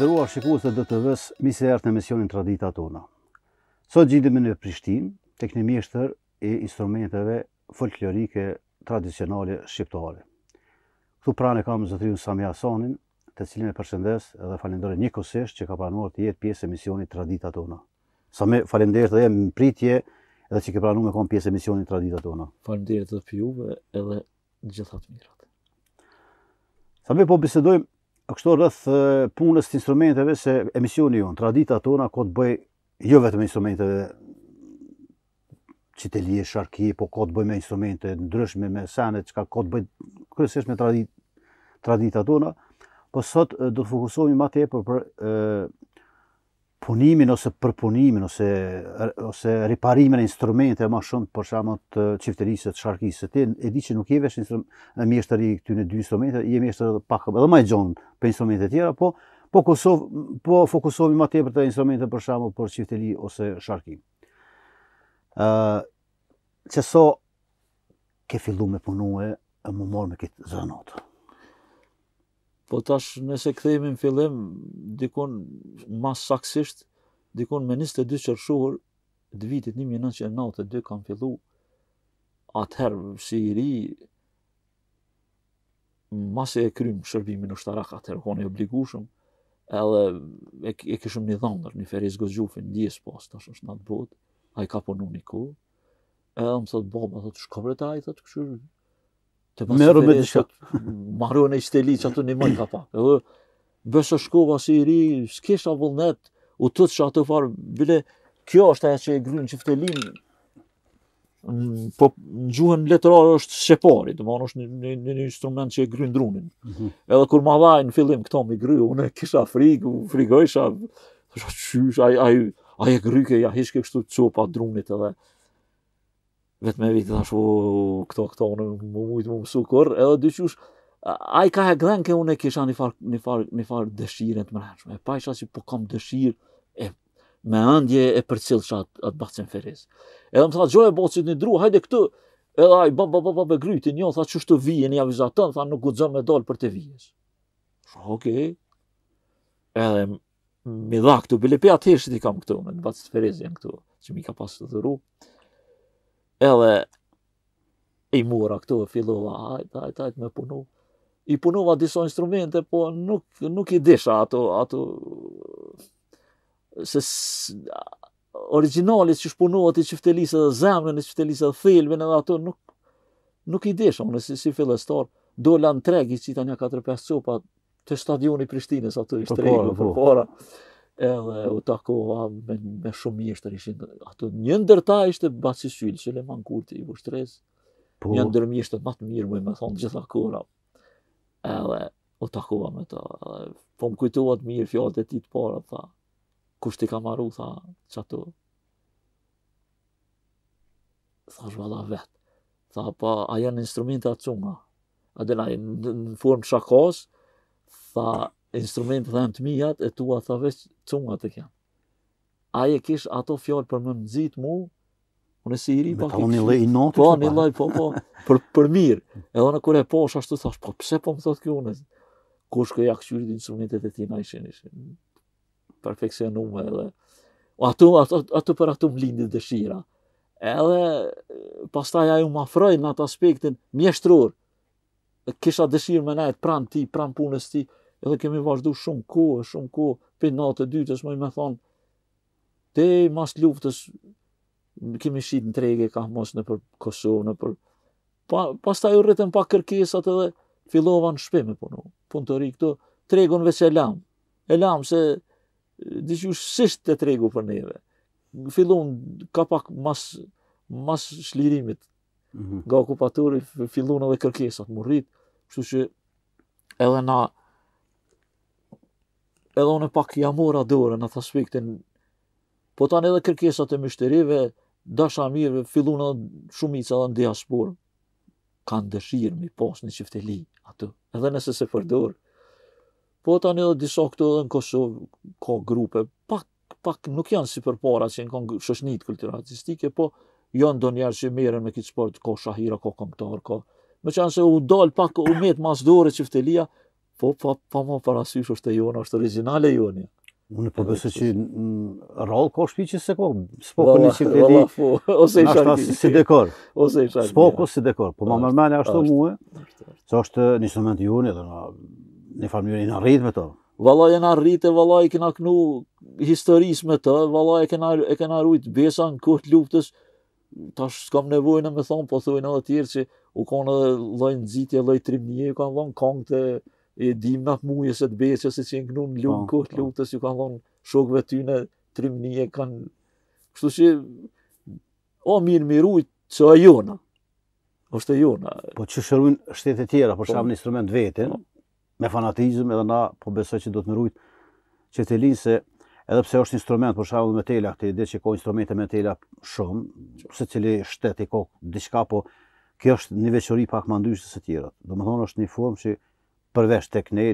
Ndëruar shikues të DTV-s, mi se erë të emisionin tradita tona. Sot gjithim në Prishtin, tek një mjeshtër e instrumenteve folklorike tradicionale shqiptare. Këtu prane kam zëtërin Sami Hasanin, të cilin e përshëndes dhe falendore një kosesh që ka pranuar të jetë pjesë emisionit tradita tona. Sami, falenderoj të dhe më pritje edhe që ke pranu me kam pjesë emisionit tradita tona. Falenderoj të dhe pjuve edhe gjithat mirat. Sami, po bisedojmë A kështu rreth punës të instrumenteve se emisioni jonë, tradita tona, ka të bëjë jo vetë me instrumenteve që të lije sharki, po ka të bëjë me instrumente ndryshme, me senet, që ka të bëjë kërësish me tradita tona, po sot do të fokusohemi ma tepër për punimin ose përpunimin ose ose riparimin e instrumenteve më shumë për shkakun të çifterisë të sharkisë ti e di që nuk je vetëm instrum... mjeshtri këtyre dy instrumenteve je mjeshtër edhe pak edhe më gjon për instrumente të tjera po po Kosov po fokusohemi më tepër te instrumente për shkakun për çifteli ose sharkim ë që so ke fillu me punu e më mor me këtë zënotë. Po tash nëse kthehemi në fillim dikon mas saksisht dikon me 22 qershor të vitit 1992 kam fillu atëherë si i ri mas e krym shërbimin ushtarak atë atëherë kone obligushëm edhe e, e këshëm një dhëndër një feris gëzgjufin djes pas po, tash është në atë botë, a i ka punu një kohë, edhe më thotë baba thotë shkobre të ajë thotë këshërë Të merë me diçka. Marrua në shteli që atë një mëjnë ka pak. Edhe, bësë shkova si i ri, s'kisha vullnet, u tëtë që farë, bile, kjo është aja që e grynë që ftelin, po në gjuhën letërar është shepari, të manë është një, një, një instrument që e grynë drunin. Mhm. Edhe kur ma dhajë në fillim këto mi gry, unë e kisha frikë, frikë është, është qysh, a, e gryke, ja hishke kështu të drunit edhe vet me vit tash u këto këto unë më mujt më mësu kur edhe dyqysh ai ka gran që unë kisha në far në far në far dëshirën të mëshme pa isha si po kam dëshirë e me ëndje e përcjellsha atë bacën feres edhe më tha jo e bocit në dru hajde këtu edhe aj, ba ba ba ba gryti jo tha të vijë, ja vizaton tha nuk guxon me dal për të vijes sho ok edhe mi dha këtu bile pe atësh ti kam këtu në bacën feres jam këtu që mi ka pasur dhuru edhe i mura këtu e fillova, hajt, hajt, hajt, me punu. I punova diso instrumente, po nuk, nuk i disha ato, ato, se originalis që shpunohet i qiftelisë dhe zemrën, i qiftelisë dhe thilvin edhe ato, nuk, nuk i disha, unë si, si fillestar, do lanë treg i qita një 4-5 copa, të stadioni Prishtines ato i shtrejnë, po. për para edhe u takova me, me shumë mirë, ishin ato një ndërta ta ishte Baci Syl, Suleman Kuti i ushtresë. Po, një ndër mi ishte më mirë më i më thonë gjitha kura. Edhe u takova me ta, edhe, po më kujtova të mirë fjallët e ti të para, pa, kushti ka maru, tha, që ato. Tha është vada vetë. Tha, pa, po, a janë instrumentat cunga. Adela, në formë shakos, tha, instrument dhënë të mijat, e tua tha veç cunga të kjanë. Aje kish ato fjallë për më nëzit mu, unë e si i ri pak po i kështë. Me ta i natë Po, një lej, po, po, për, për mirë. Edhe në kur e posh ashtu thash, po, pëse po më thotë kjo unë? Kush këja këshyri instrumentet e tina ishin, ishin perfekcionume edhe. O, ato, ato, ato për ato më dëshira. Edhe, pastaj ajo më në atë aspektin mjeshtror. Kisha dëshirë me najtë pranë ti, pranë punës ti, edhe kemi vazhdu shumë kohë, shumë kohë, për natë të dytës, më i me thonë, te i mas luftës, kemi shqit në trege, ka mos në për Kosovë, në për... Pa, pas ta ju rritën pa kërkesat edhe, fillova në shpe me punu, punë të rikë, tregon veç e lam, e lam se, diqju shisht të tregu për neve, fillon ka pak mas, mas shlirimit, mhm. Nga okupatori fillun edhe kërkesat, më rritë, që që edhe na, edhe unë pak jam mora dore në thaspektin, po tani edhe kërkesat e mishterive, dasha mirëve, fillu në shumica dhe në diaspor, kanë dëshirë mi pas në qifteli atë, edhe nëse se përdorë. Po tani edhe disa këtu edhe në Kosovë, ka grupe, pak, pak nuk janë si përpara që në kanë shoshnit kulturë artistike, po janë do njerë që meren me këtë sport, ka shahira, ka komptar, ka... Me qanë se u dalë pak, u metë mas dore qiftelia, Po, po, po, po, parasysh është e jonë, është originale jonë. Unë po besoj po që rol ka shtëpi që se ka, po, s'po puni si vëli. Ose është si dekor. Ose është. S'po ka si dekor, po më normale ashtu mua. Është është një instrument i unë, do na në familjen e na me to. Vallaj e na rrit e kena knu historisë me të, vallaj e kena e kena rrit besa në kohë të luftës. Tash s'kam nevojë në më thon, po thonë edhe të tjerë që u kanë edhe lloj nxitje, lloj trimje, kanë vënë këngë e dim nat muje se të bëjë se si ngnum lut po, kot po. lutës ju kanë dhënë shokëve ty në trimni e kanë kështu që o mirë mirujt a jona. është jona. po që shërujnë shtete të tjera por po. shapni instrument vetën me fanatizëm edhe na po besoj që do të ndrujt që të linë se edhe pse është instrument por shapni me tela ti që ka instrumente me tela shumë se shtet i ka diçka po kjo është një veçori pak më se të tjerat domethënë është një formë që si, përvesh tek ne,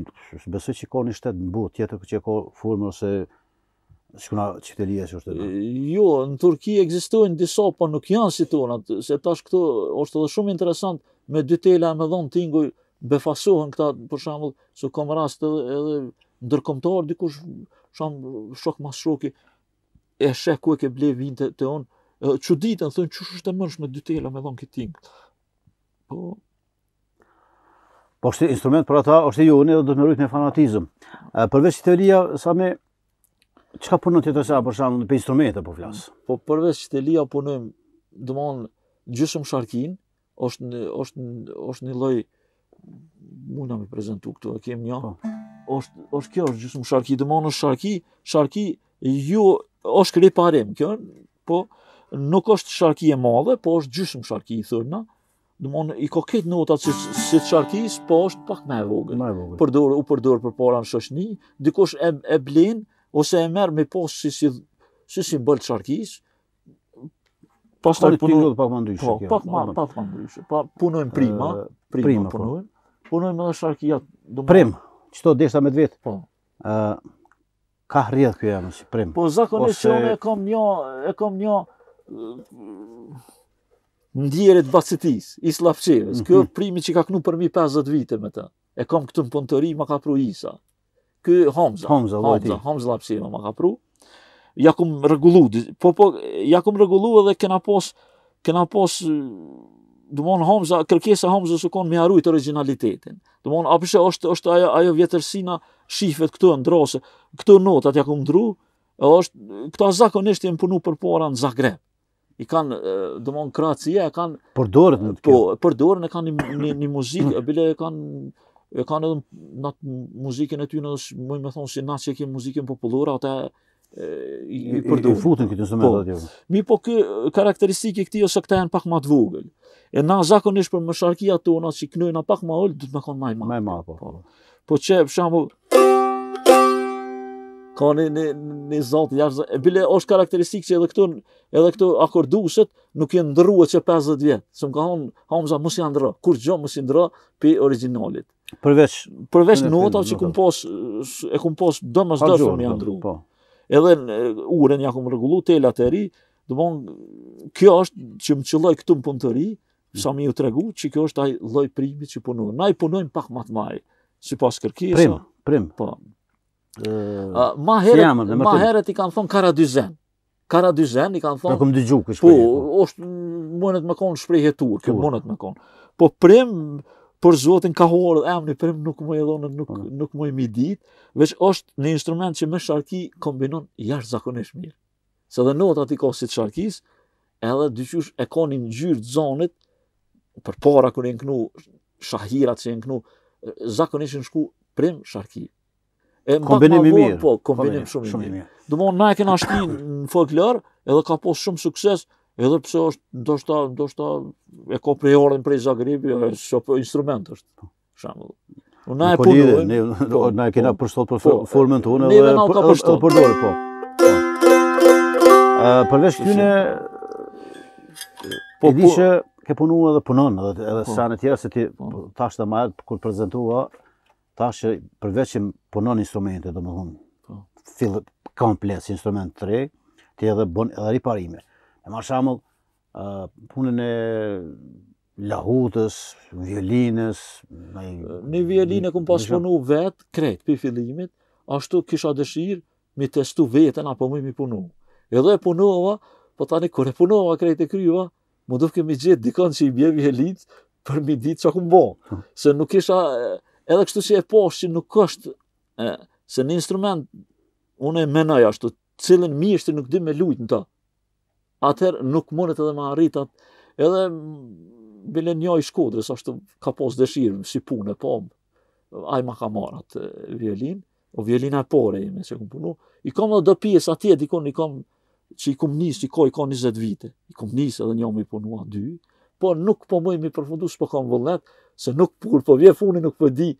besoj që ka një shtetë në botë tjetër që ka formë ose shkuna kuna që është të Jo, në Turki egzistojnë disa, pa po nuk janë si tonat, se tash këto është edhe shumë interesant me dy tela me dhonë tinguj, befasohen këta, për shambull, së kam rast edhe, ndërkomtar, dikush, shambë, shok mas shoki, e shek ku e ke ble vinte të, onë, që në thënë, që është e mërsh me dy tela me dhonë këtë tingë? Po, Po është instrument për ata, është i joni do të mërujt me fanatizëm. Përveç qitelia, sa me, qka punën tjetër sa, për shumë, për instrumente po flasë? Po përveç qitelia punëm, dëmonë, gjysëm sharkin, është, është, është një loj, mujna i prezentu këtu, e kem një, po. është, është kjo, është gjysëm sharki, dëmonë është sharki, sharki, ju, është riparim, kjo, po, nuk është sharki e madhe, po është gjysëm sharki, i thurna, Do mund i koket nota si si çarkis, po është pak më e vogël. Më vogël. Përdor u përdor për para në shoshni, dikush e e blin ose e merr me poshtë si si si simbol çarkis. Pastaj punon edhe pak më ndryshe kjo. Po, pak më, po, pak më ndryshe. punojmë prima, prima po. punojmë. Punojmë edhe çarkia, do Prim, çto desha me vet. Po. ë ka rrjedh këtu jam si prim. Po zakonisht ose... unë e kam një, e kam një ndjerit vacitis, islafqeves, kjo mhm. primi që ka knu për mi 50 vite me të, e kam këtë në pëntëri, ma ka pru Isa, kjo Homza, Homza, Homza, Homza lapsime, ma ka pru, ja kum regullu, po po, ja kum regullu edhe kena pos, kena pos, dëmonë Homza, kërkesa Homza së konë me arrujt originalitetin, dëmonë, apëshe, është, është ajo, ajo vjetërsina shifet këtu në drose, këtu notat ja kum dru, është, këta zakonisht jenë punu për para në Zagreb, i kanë domon kracia e kanë por dorën po dorën e kanë një një muzikë e bile e kanë e kanë edhe nat muzikën e ty në më i thon se nat që muzikën popullore ata i përdorën. do futën këtu po. jo mi po kë karakteristikë këti, ose këta janë pak më të vogël e na zakonisht për mësharkia tona që knojnë pak më ul do të më kanë më më po po çe po, për shembull ka një një një zot jashtë e bile është karakteristikë që edhe këtu edhe këtu akordushët nuk janë ndërrua që 50 vjet, më ka hom homza mos janë ndrruar, kur gjë mos i ndro pi originalit. Përveç përveç notat që kompos e kompos domosdoshmë janë ndrruar. Po. Edhe uren ja kom regullu, tela të ri, do të kjo është që më qëlloj këtu më punë të ri, sa më ju tregu që kjo është ai lloj primit që punojmë. Ne punojmë pak më të maj, sipas kërkesave. Prim, prim. Po ma herët i kanë thonë kara dyzen. Kara dyzen i kanë thonë... Në këmë dy gjukë shprejhe. Po, është mënet me konë shprejhe tur, këmë me konë. Po prim, për zotin ka horë, emni prim nuk më e dhonë, nuk, po. nuk më e mi ditë, veç është një instrument që me sharki kombinon jashtë zakonisht mirë. Se dhe notë ati ka si të sharkis, edhe dyqysh e ka një të zonit, për para kërë e në shahirat që e në knu, zakonisht në shku prim sharkirë. E, kombinim i mirë. Po, kombinim shumë, i mirë. Do na e kena shtin në folklor, edhe ka pas shumë sukses, edhe pse është ndoshta ndoshta e ka prej orën prej Zagrebi, është po instrument është. Po. Për shembull. Unë po, e po punoj. Ne na e kena për sot për formën tonë dhe për sot për dorë, po. Ë, përveç këtyre po po ke punuar edhe punon edhe edhe sa në tjera se ti tash të madh kur prezantova Ta që përveç që punon instrumente, do më thunë, po. fillë komplet si instrument të re, ti edhe bën edhe riparime. E marrë shamëll, punën e lahutës, violinës... një violinë e këmë pas punu vetë, kretë për fillimit, ashtu kisha dëshirë mi testu vetën apo mi mi punu. Edhe e punova, po tani kër e punova krejt e kryva, më dufke mi gjithë dikon që i bje e për mi ditë që akumë bo. Po. Se nuk isha, Edhe kështu si e poshë që nuk është, e, se në instrument, unë e menaj ashtu, cilën mi është nuk di me lujtë në ta. Atëherë nuk mundet edhe ma arritat, edhe bile një i shkodrës, ashtu ka posë dëshirë, si punë e pomë, a i ma ka marë atë violin, o vjelinë e pore i me që këmë punu. I kom edhe dë pjesë dikon i kom që i kom njësë, i kom i kom i kom njësë edhe një omi punua dy, po nuk po mëjmë i përfundu, s'po kom se nuk kur po vje funi nuk po di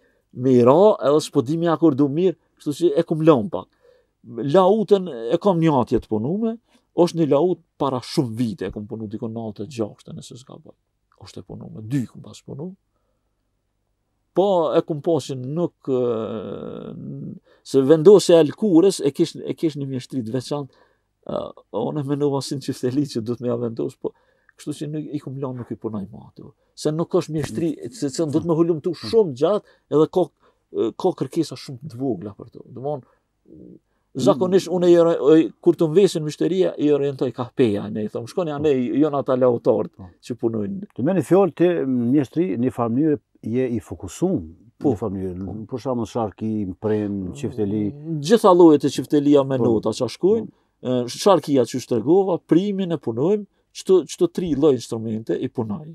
me i ra, edhe s'po di me akur mirë, kështu që e kum lëm pak. Lauten e kam një atje të punume, është një laut para shumë vite, e kum punu dikon në të gjashtë, nëse s'ka pa, është e punume, dy kum pas punu, po e kum posin nuk, se vendose e lkures, e kish një mjë shtrit veçant, o në menova sinë që fëtë e li që du të me a vendose, po, Kështu që i kumë lanë nuk i punaj atë, se nuk është mjeshtri, shtri mm. se se do të më hulum tu mm. shumë gjatë edhe kok kok kërkesa shumë të vogla për këto. Do të thonë mm. zakonisht unë kur të mvesin mishteria i orientoj ka peja ne i them shkoni ande po. jo na ata la po. që punojnë. Të merrni fjalë te një shtri një famë je i fokusuar po famë po në po. sharki në çifteli gjithë llojet e çiftelia me nota çka shkojnë sharkia çu shtrëgova primin e punojmë çto çto tri lloj instrumente i punojmë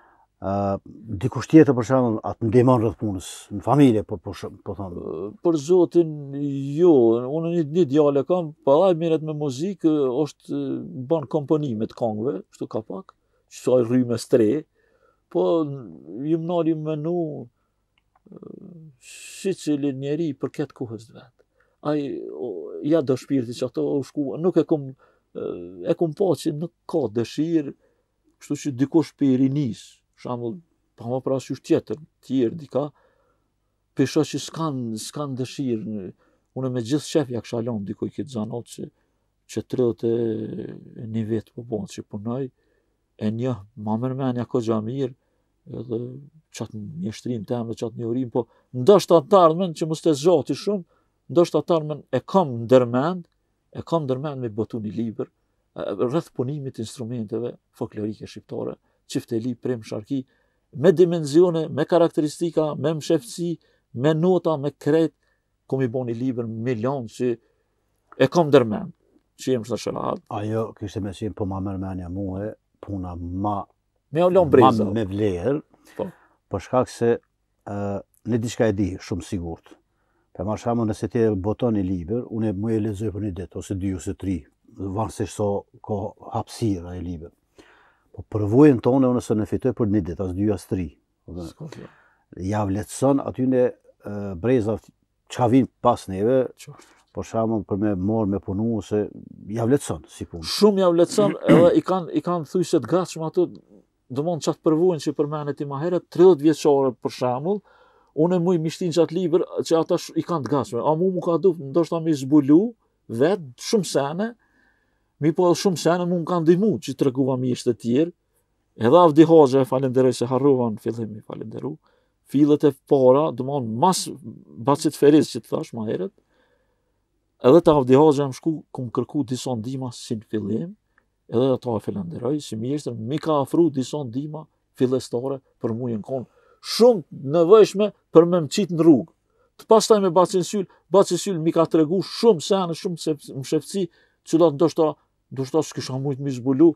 dikush tjetër për shembull atë ndihmon rreth punës në familje po po po për zotin jo unë një, djale kam pa ai miret me muzikë është bën komponime të këngëve kështu ka pak çso ai rrymë stre po jam nori më nu si lë njeri për ketë kohës dhe vetë. Ai, ja do shpirti që ato u shku, nuk e kum, e kum po që nuk ka dëshirë, kështu që dikush për i rinisë, shambull, pa më pra shush tjetër, tjerë, dika, pesha që s'kan, s'kan dëshirë, une me gjithë shefja kësha lomë, dikoj këtë zanot që, që të rëtë e një vetë për po bonë që punoj, e një, ma mërmenja këtë gjë mirë, edhe qatë një shtrim të emë dhe qatë një urim, po ndështë atarmen që mështë e zhati shumë, ndështë atarmen e kam ndërmend, e kam ndërmend me botu një liber, rrëth punimit instrumenteve folklorike shqiptare, qifteli prim sharki, me dimenzione, me karakteristika, me mshefësi, me nota, me kret, ku mi boni liber milion që e kom dërmen, që jem shtë shëllat. Ajo, kështë me qenë po ma mërmenja muhe, puna ma me, me vlerë, po. po shkak se në diçka e di shumë sigurt. Për më shkak nëse ti boton i libër, unë më e lezoj për një ditë ose dy ose 3, varet se çka ko hapsira e libër. Po për vojën tonë unë në fitoj për një ditë, as dy as tri. Po ja vletson aty në breza çka vinë pas neve. Po shamon për me marr me punu ose ja vletson si punë. Shumë ja vletson edhe i kanë i kanë thyse të gatshëm ato do mund çat për që përmendet i më 30 vjeçore për shembull. Unë më i mishtin çat liber që ata i kanë të gatshëm. A mu mu ka dup, ndoshta më zbulu vet shumë sene mi po edhe shumë senë, mu më kanë dimu që të reguva mi ishte tjerë, edhe avdi hoxë e falenderoj se harruva në fillim i falenderu, fillet e para, dëmonë mas bacit feriz që të thash ma heret, edhe të avdi hoxë e më shku, më kërku dison dima si në fillim, edhe ta e falenderoj, si mi ishte, mi ka afru dison dima fillestore për mu jenë konë, shumë nëvëshme për me më qitë në rrugë. Të pas taj me bacin syl, bacin syl mi ka të regu shumë senë, shumë më shëfëci, të ndoshta s'kisha mujt mi zbulu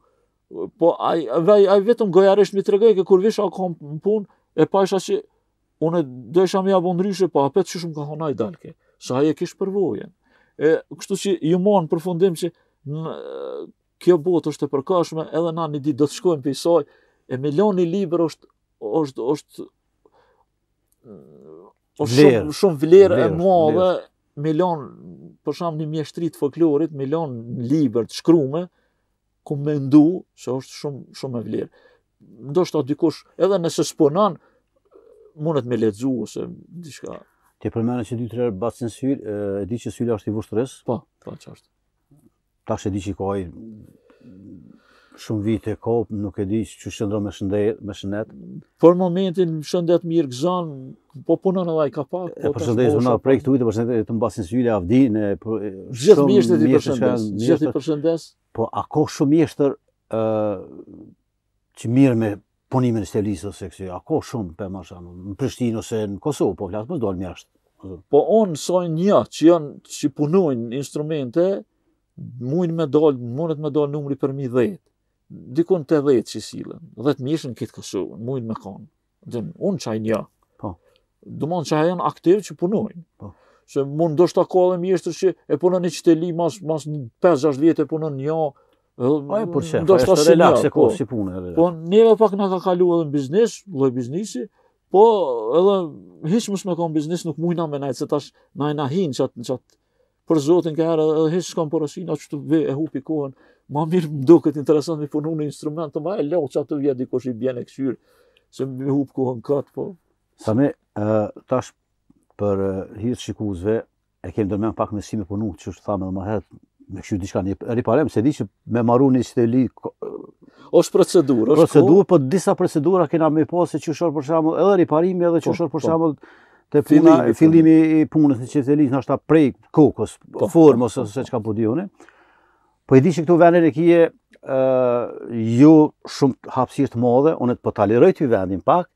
po ai ai vetëm gojarisht mi tregoj që kur vesh ka në punë e pasha se unë dësha më apo ndryshe po apet që shumë ka honaj dalke sa ai e kish përvojen. e kështu që ju mohon përfundim se kjo botë është e përkashme, edhe na një ditë do të shkojmë pe isoj e milioni libër është është është është shumë shumë vlerë e madhe milion, për shumë një mjeshtri të folklorit, milion liber të shkrume, ku me ndu, që është shumë, shumë e vlerë. Ndo shta dikush, edhe nëse sponan, mundet me ledzu, ose di shka. Ti përmene që dy të rrë batë sinë syrë, e di që syrë është i vushtërës? Po, Pa, po, pa që është. Ta që di që i kohaj shumë vite kohë, nuk e di që që shëndro me, shëndet, me shëndet. Por momentin shëndet mirë gëzan, po punon edhe i ka pak. Po e përshëndet shëndet, po në prej këtë ujtë, përshëndet të mbasin së avdinë. avdi, në shumë mjeshtër, gjithë i për Po a ko shumë mjeshtër që mirë me punimin e stelisë ose kësi, a ko shumë për masha, në Prishtinë ose në Kosovë, po flasë, më dojnë mjeshtë. Po onë sojnë një që janë që punojnë instrumente, mundet me dollë numri për mi dhejtë dikon të dhejtë që sillën, dhe të mishën këtë Kosovën, mujnë me kanë. Dhe unë qaj një, po. mund qaj janë aktivë që punojnë. Po. Se mund do shta ka dhe që e punën një qëteli, mas, mas 5-6 vjetë e punën një, Ajo po shef, do të shoh relaks e kohë po. si punë edhe. Po neve pak na ka kaluar edhe biznes, lloj biznesi, po edhe hiç mos më kanë biznes nuk mujna me nejt se tash na na hin çat çat për Zotin ka herë edhe hiç s'kam porosi, atë çtu ve e hupi kohën. Ma mirë më duket interesant me punu në instrument të vaje lau çka të vija dikush i bjen eksyr se më hup kohën kat po. Sa më tash për hirtë shikuesve e kem dërmën pak më shumë punu çu tha më më herë me këshyrë diçka ne riparem se di që me maru një steli... li ose procedurë ose procedurë po disa procedura kena më pas po, se çu shor për shembull edhe riparimi edhe çu po, shor për po. shembull te puna fillimi i punës në qeveri na shta prej kokës formos formës po, po. ose çka po diuni po e di se këtu vendin e kije ë uh, ju shumë hapësirë të mëdha unë të po ta liroj ti vendin pak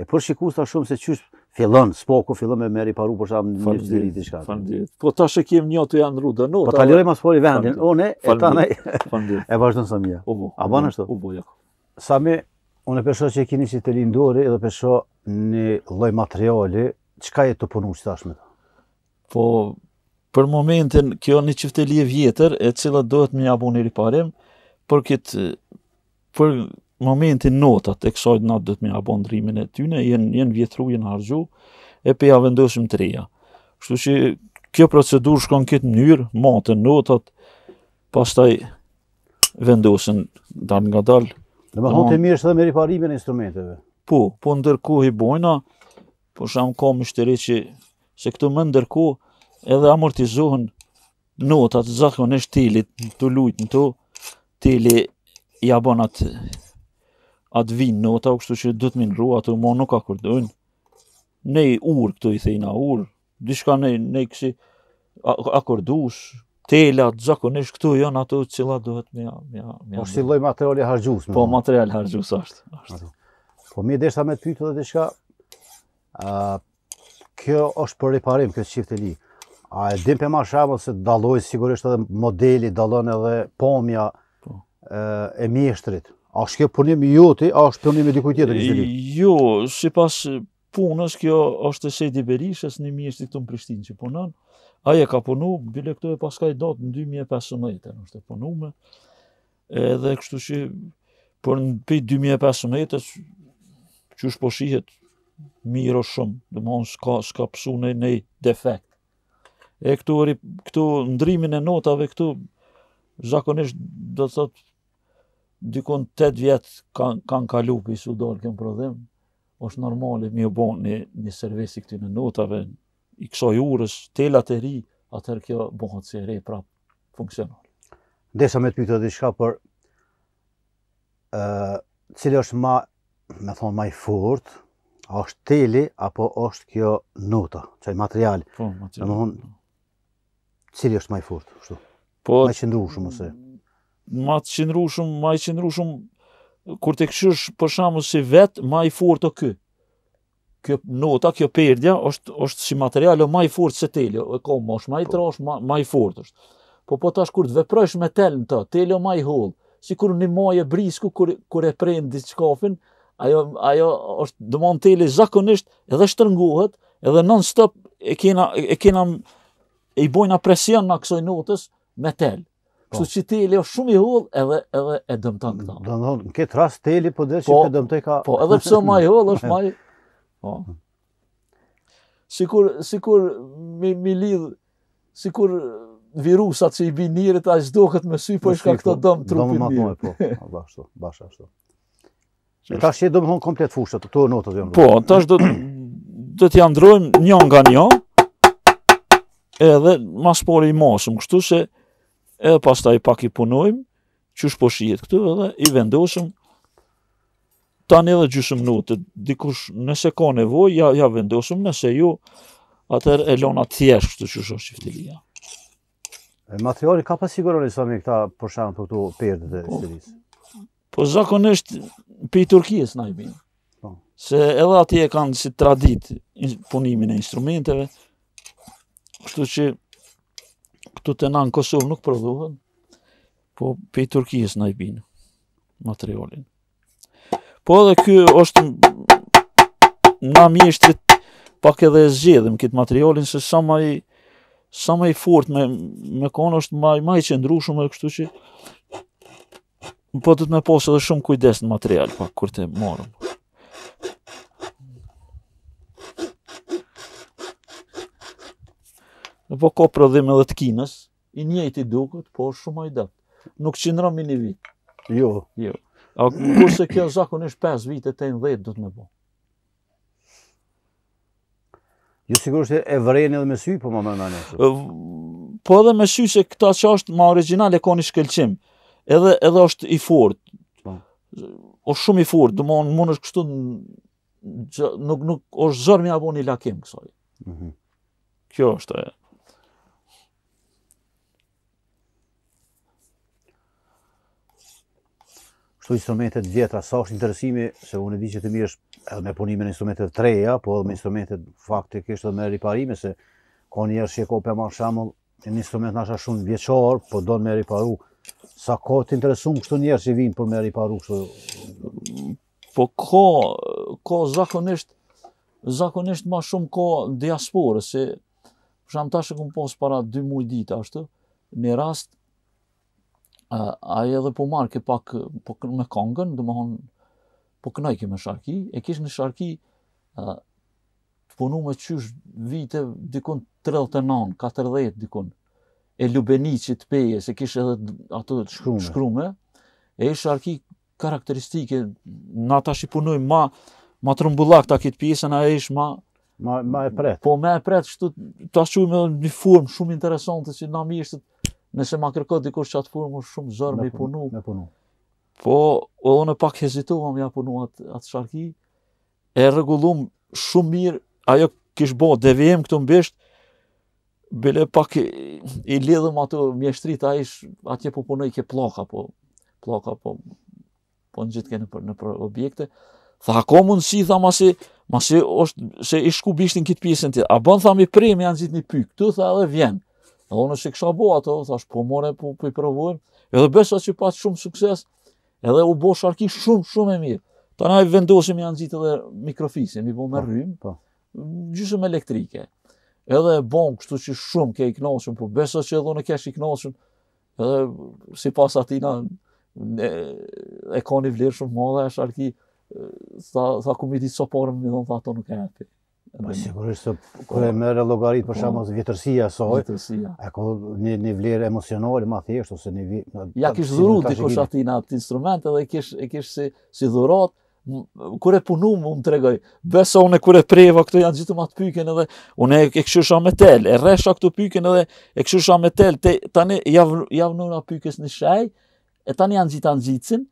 e por shikues shumë se çysh fillon spoku fillon me merri paru për shkak të një zyri diçka po tash e kem një të janë rrugë no po ta liroj mas fori vendin unë e tani e vazhdon sa mia a bën ashtu u bojë sa më Unë e përsho që e kini që të lindori edhe përsho një loj materiali qka jetë të punu që tashme Po, për momentin, kjo një qiftelje e vjetër, e cila dohet më jabu një riparim, për këtë, për momentin notat e kësajt në atë dhëtë më jabu ndrimin e tyne, jenë jen vjetru, jenë hargju, e për ja vendosim të reja. Kështu që kjo procedur shkon këtë mënyrë, matën notat, pastaj vendosin dalë nga dalë. Dhe më hëmë të mirë dhe me riparimin e instrumenteve? Po, po ndërkohë i bojna, Por shaham ka mështëri që se këtu më ndërku edhe amortizohen notat zakon e shtilit të lujt në të tili jabon atë atë vinë nota, o kështu që dhëtë minë ru, atë u nuk nuk akurdojnë. Ne i urë këtu i thejna, urë, dishka ne i kësi akordush, tela, zakonisht, këtu janë ato të cila dohet me me. Por si lojë materiali hargjus? Po, materiali hargjus po ashtë. Po, mi e deshta me të pyte dhe të kjo është për riparim, kjo qift e li. A e dim për ma shabën se daloj sigurisht edhe modeli, dalon edhe pomja po. e, mjeshtrit. A është kjo punim juti, a është punim e diku tjetër? Jo, si pas punës, kjo është e sejti berishës një mjeshtri të në Prishtinë që punën. Aja ka punu, bile këto e paska i datë në 2015, është e punu me. Edhe kështu që për në pëjtë 2015, që është po shihet, miro shumë, dhe mund s'ka, s'ka pësu në një defekt. E këtu, këtu ndrimin e notave, këtu zakonisht do të thotë, dikon 8 vjetë kanë kan kalu për i su dolë këmë prodhim, është normali mi u bo një, një servisi këty në notave, i kësoj urës, telat e ri, atër kjo bëhët si e re prapë funksional. Desa me të pyta dhe shka për uh, cilë është ma, me thonë, ma i furtë, a është teli apo është kjo nota, qaj material. Po, materiali. më thonë, cili është maj fort, shtu? Po, maj qëndru shumë, ose? Maj qëndru shumë, maj qëndru shumë, kur të këshësh për shamu si vetë, maj fort o kë. Kjo nota, kjo perdja, është, është si material o maj fort se teli, e ka më është maj po. trash, maj është. Po, po tash kur të veprojsh me telën të, teli o maj hull, si kur një maj e brisku, kur, kur e prejnë diçkafin, ajo ajo është domon teli zakonisht edhe shtrënguhet edhe non stop e kena e kena i bojna presion na kësaj notës me tel. Po. Kështu që teli është shumë i holl edhe edhe e dëmton këtë. Do në këtë rast teli po që po, të ka Po edhe pse më i holl është më i... Po. Sikur sikur mi mi sikur virusat që i binirit a i këtë me sy, po ishka këto po. dëmë trupin mirë. Dëmë më të më e po, Allah, shto, bashkë, E tash që do më thonë komplet fushët, të e notët jam Po, tash do, do t'jam ndrojmë një nga një, edhe ma shpore i mosëm, kështu se edhe pas ta i pak i punojmë, që shpo shijet këtu edhe i vendosëm, tani edhe gjysëm notët, dikush nëse ka nevoj, ja, ja vendosëm, nëse ju, jo, atër e lona tjeshtë, kështu që shoshtë qiftilia. E materiali ka pa sigurori sa me këta përshanë për këtu perdë dhe po, Po zakonisht, për i Turkijës në i Se edhe ati e kanë si tradit punimin e instrumenteve, kështu që këtu të nanë Kosovë nuk prodhuhën, po për i Turkijës në i materialin. Po edhe kjo është nga mjeshtrit pak edhe e zgjedhëm këtë materialin, se sa maj sa më fort me me kon është më më i kështu që Po du të me posë edhe shumë kujdes në material, pa, kur të morëm. Në po ka prodhime edhe të kinës, i njëjti duket, po shumë ajdat. Nuk qindra mi një vit. Jo. Jo. A kurse kjo zakon është 5 vite, të e në 10 du të me po. Jo sigurisht e vrejën edhe me sy, po më më më në nështë. Po edhe me sy se këta që është ma original e koni shkelqimë edhe edhe është i fort. Po. Është shumë i fort, thonë mund është kështu që nuk nuk është zor më apo një lakim kësaj. Mhm. Mm Kjo është e. Kështu instrumentet vjetra, sa është interesimi, se unë e di që të mirë është edhe me punimin e instrumentet treja, po edhe me instrumentet faktikisht edhe me riparime, se kanë njerë që për marë shamull, një instrument nasha shumë vjeçor, po do në me riparu, sa ka të interesum kështu njerë që vinë për me riparu kështu? Po ka, ka zakonisht, zakonisht ma shumë ka diaspore, se përsham ta shë këmë posë para 2 mujë ditë ashtu, në rast, a e edhe po ke pak po me kongën, dhe më honë, po kënaj ke me sharki, e kish në sharki të punu me qysh vite dikun 39, 40 dikun, e Lubeni që të peje, se kishë edhe ato shkrume. shkrume, e ishë arki karakteristike, na ta shqipunoj ma, ma trumbullak ta këtë pjesën, a e ishë ma... Ma, ma e pretë. Po, ma e pretë, që të ashtu me një formë shumë interesantë, që na mi ishtë, nëse ma kërkët dikur që atë formë, shumë zërë me punu. Me punu. Po, o në pak hezitova me ja punu atë, atë sharki, e regullum shumë mirë, ajo kishë bo, dhe këtu këtë mbeshtë, bele pak i, i lidhëm ato mjeshtrit, a ish atje po punoj ke plaka, po, plaka po, po në gjithë ke në, në për objekte. Tha, ako mund si, tha, ma si, ma si, osht, se ish ku bishtin këtë pjesën ti, A bën, tha, mi prim, janë gjithë një pykë, këtu, tha, edhe vjen. Dhe unë është i kësha bo ato, tha, po more, po, po i provojmë. Edhe besa që pas shumë sukses, edhe u bo sharki shumë, shumë e mirë. Ta na i vendosim janë gjithë edhe mikrofisi, mi bo me po, rrymë, po. gjysëm elektrike edhe e bom, kështu që shumë ke i knoqën, po beso që edhe në kesh i knoqën, edhe si pas atina e, ka një vlerë shumë madhe e sharki, sa ku mi ditë soporë më një dhënë, ato nuk e hapi. Po sigurisht se po, kur e merr logaritë për po. shkak të vjetërsia e saj. E ka një një vlerë emocionale më thjesht ose një Ja kish dhuru dikush aty në atë instrument edhe kish e kish si si kur e punu më të regoj, besa unë e kur e preva, këto janë gjithë ma të pyken edhe, unë e e këshusha me tel, e resha këto pyken edhe, e këshusha me tel, të tani nëna pykes në shaj, e tani janë gjithë anë gjithësin,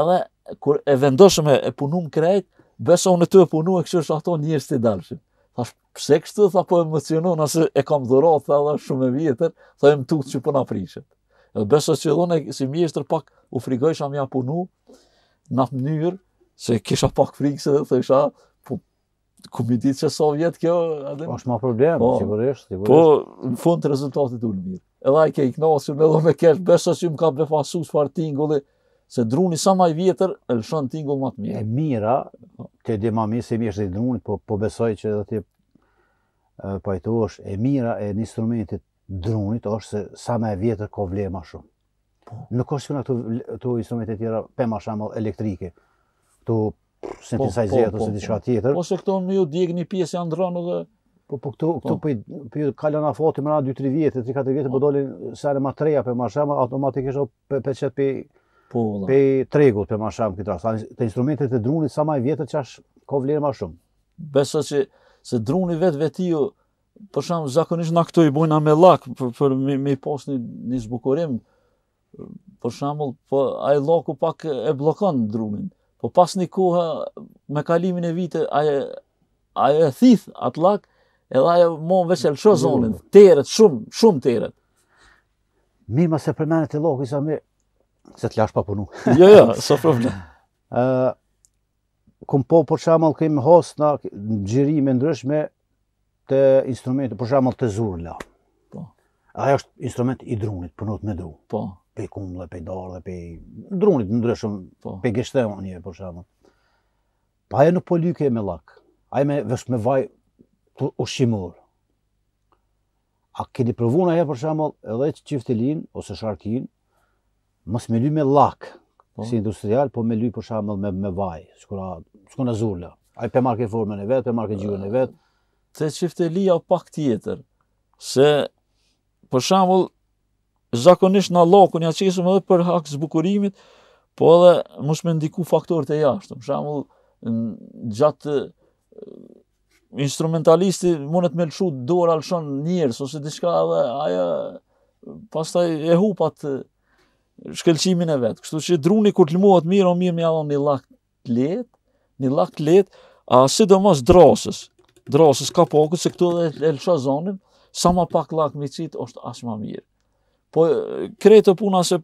edhe kur e vendoshme e punu më krejt, besa unë e të e punu e këshusha ato njërës të dalëshin. Tha shpë, pëse kështë, tha po emocionu, nëse e kam dhurat, tha edhe shumë e vjetër, tha e më tukë që puna prishet. Edhe besa që si mjeshtër pak u frigoj punu, në mënyrë, se kisha pak frikë se dhe isha, po, ku mi ditë që sa vjetë kjo, adem. Po, është ma problem, po, sigurisht, vërështë, Po, në fund të rezultatit unë mirë. edhe ajke i knasë, me me kesh, besë që më ka prefasu së farë tingulli, se druni sa maj vjetër, e lëshën tingull të mirë. E mira, të edhe ma se mi është i drunit, po, po besoj që edhe ti pajtu po është, e mira e një instrumentit drunit është se sa maj vjetër ka vlema shumë. Po. Nuk është që nga të instrumentit tjera, pema shamë elektrike. Po këtu sintetizuar po, po, ose po, diçka tjetër. Ose këto më u djegni një pjesë andron edhe po po këtu këtu po po ka lëna foti më radh 2-3 vjet, 3-4 vjet po dolin sa më treja për më shumë automatikisht pe për çet pi po vëlla. Pi për më shumë këto. të instrumentet e drunit sa më vjetër çash ka vlerë më shumë. Besa se se druni vet vetiu për sham zakonisht na këto i bojnë me llak për, për me me pas një një zbukurim. Për shembull, po ai llaku pak e bllokon drunin. Po pas një kohë me kalimin e vite, aje e thith atë lak, edhe aje më më veshë e lëshë zonin, jo. shumë, shumë të erët. Mima se përmenet e lokë, isa me... Se t'la pa punu. Jo, jo, së problem. Këm po, për shamal, kemë hos në gjiri me ndryshme të instrumentë, për shamal të zurë, la. Po. Aja është instrument i drunit, përnot me dru. po pe kumbla, pe dorë dhe pe drunit në ndryshëm, po. pe gështëma një, për shumë. Pa aje nuk po lyke me lak, aje me vësht me vaj të ushimur. A këti përvun aje, për shumë, edhe që qiftelin, ose sharkin, mësë me ly me lak, po. si industrial, po me ly për shumë me, me vaj, shkura, shkura zullë. Aje pe marke formën e vetë, pe marke gjyën e vetë. Te qiftilin, ja pak tjetër, se, për shumë, zakonisht në lokun ja qesëm edhe për hak zbukurimit, po edhe mos me ndiku faktorët e jashtëm. shembull, gjatë instrumentalisti mundet me lëshu dorë alëshon njërës, ose diçka edhe aja pastaj e hupat shkëlqimin e vetë. Kështu që druni kur lëmohet mirë, o mirë me alon një lak të letë, një lak të letë, a sidomos drosës, drosës ka pokët, se këtu edhe lëshon zonin, sa ma pak lak me qitë, është asma mirë po kretë puna se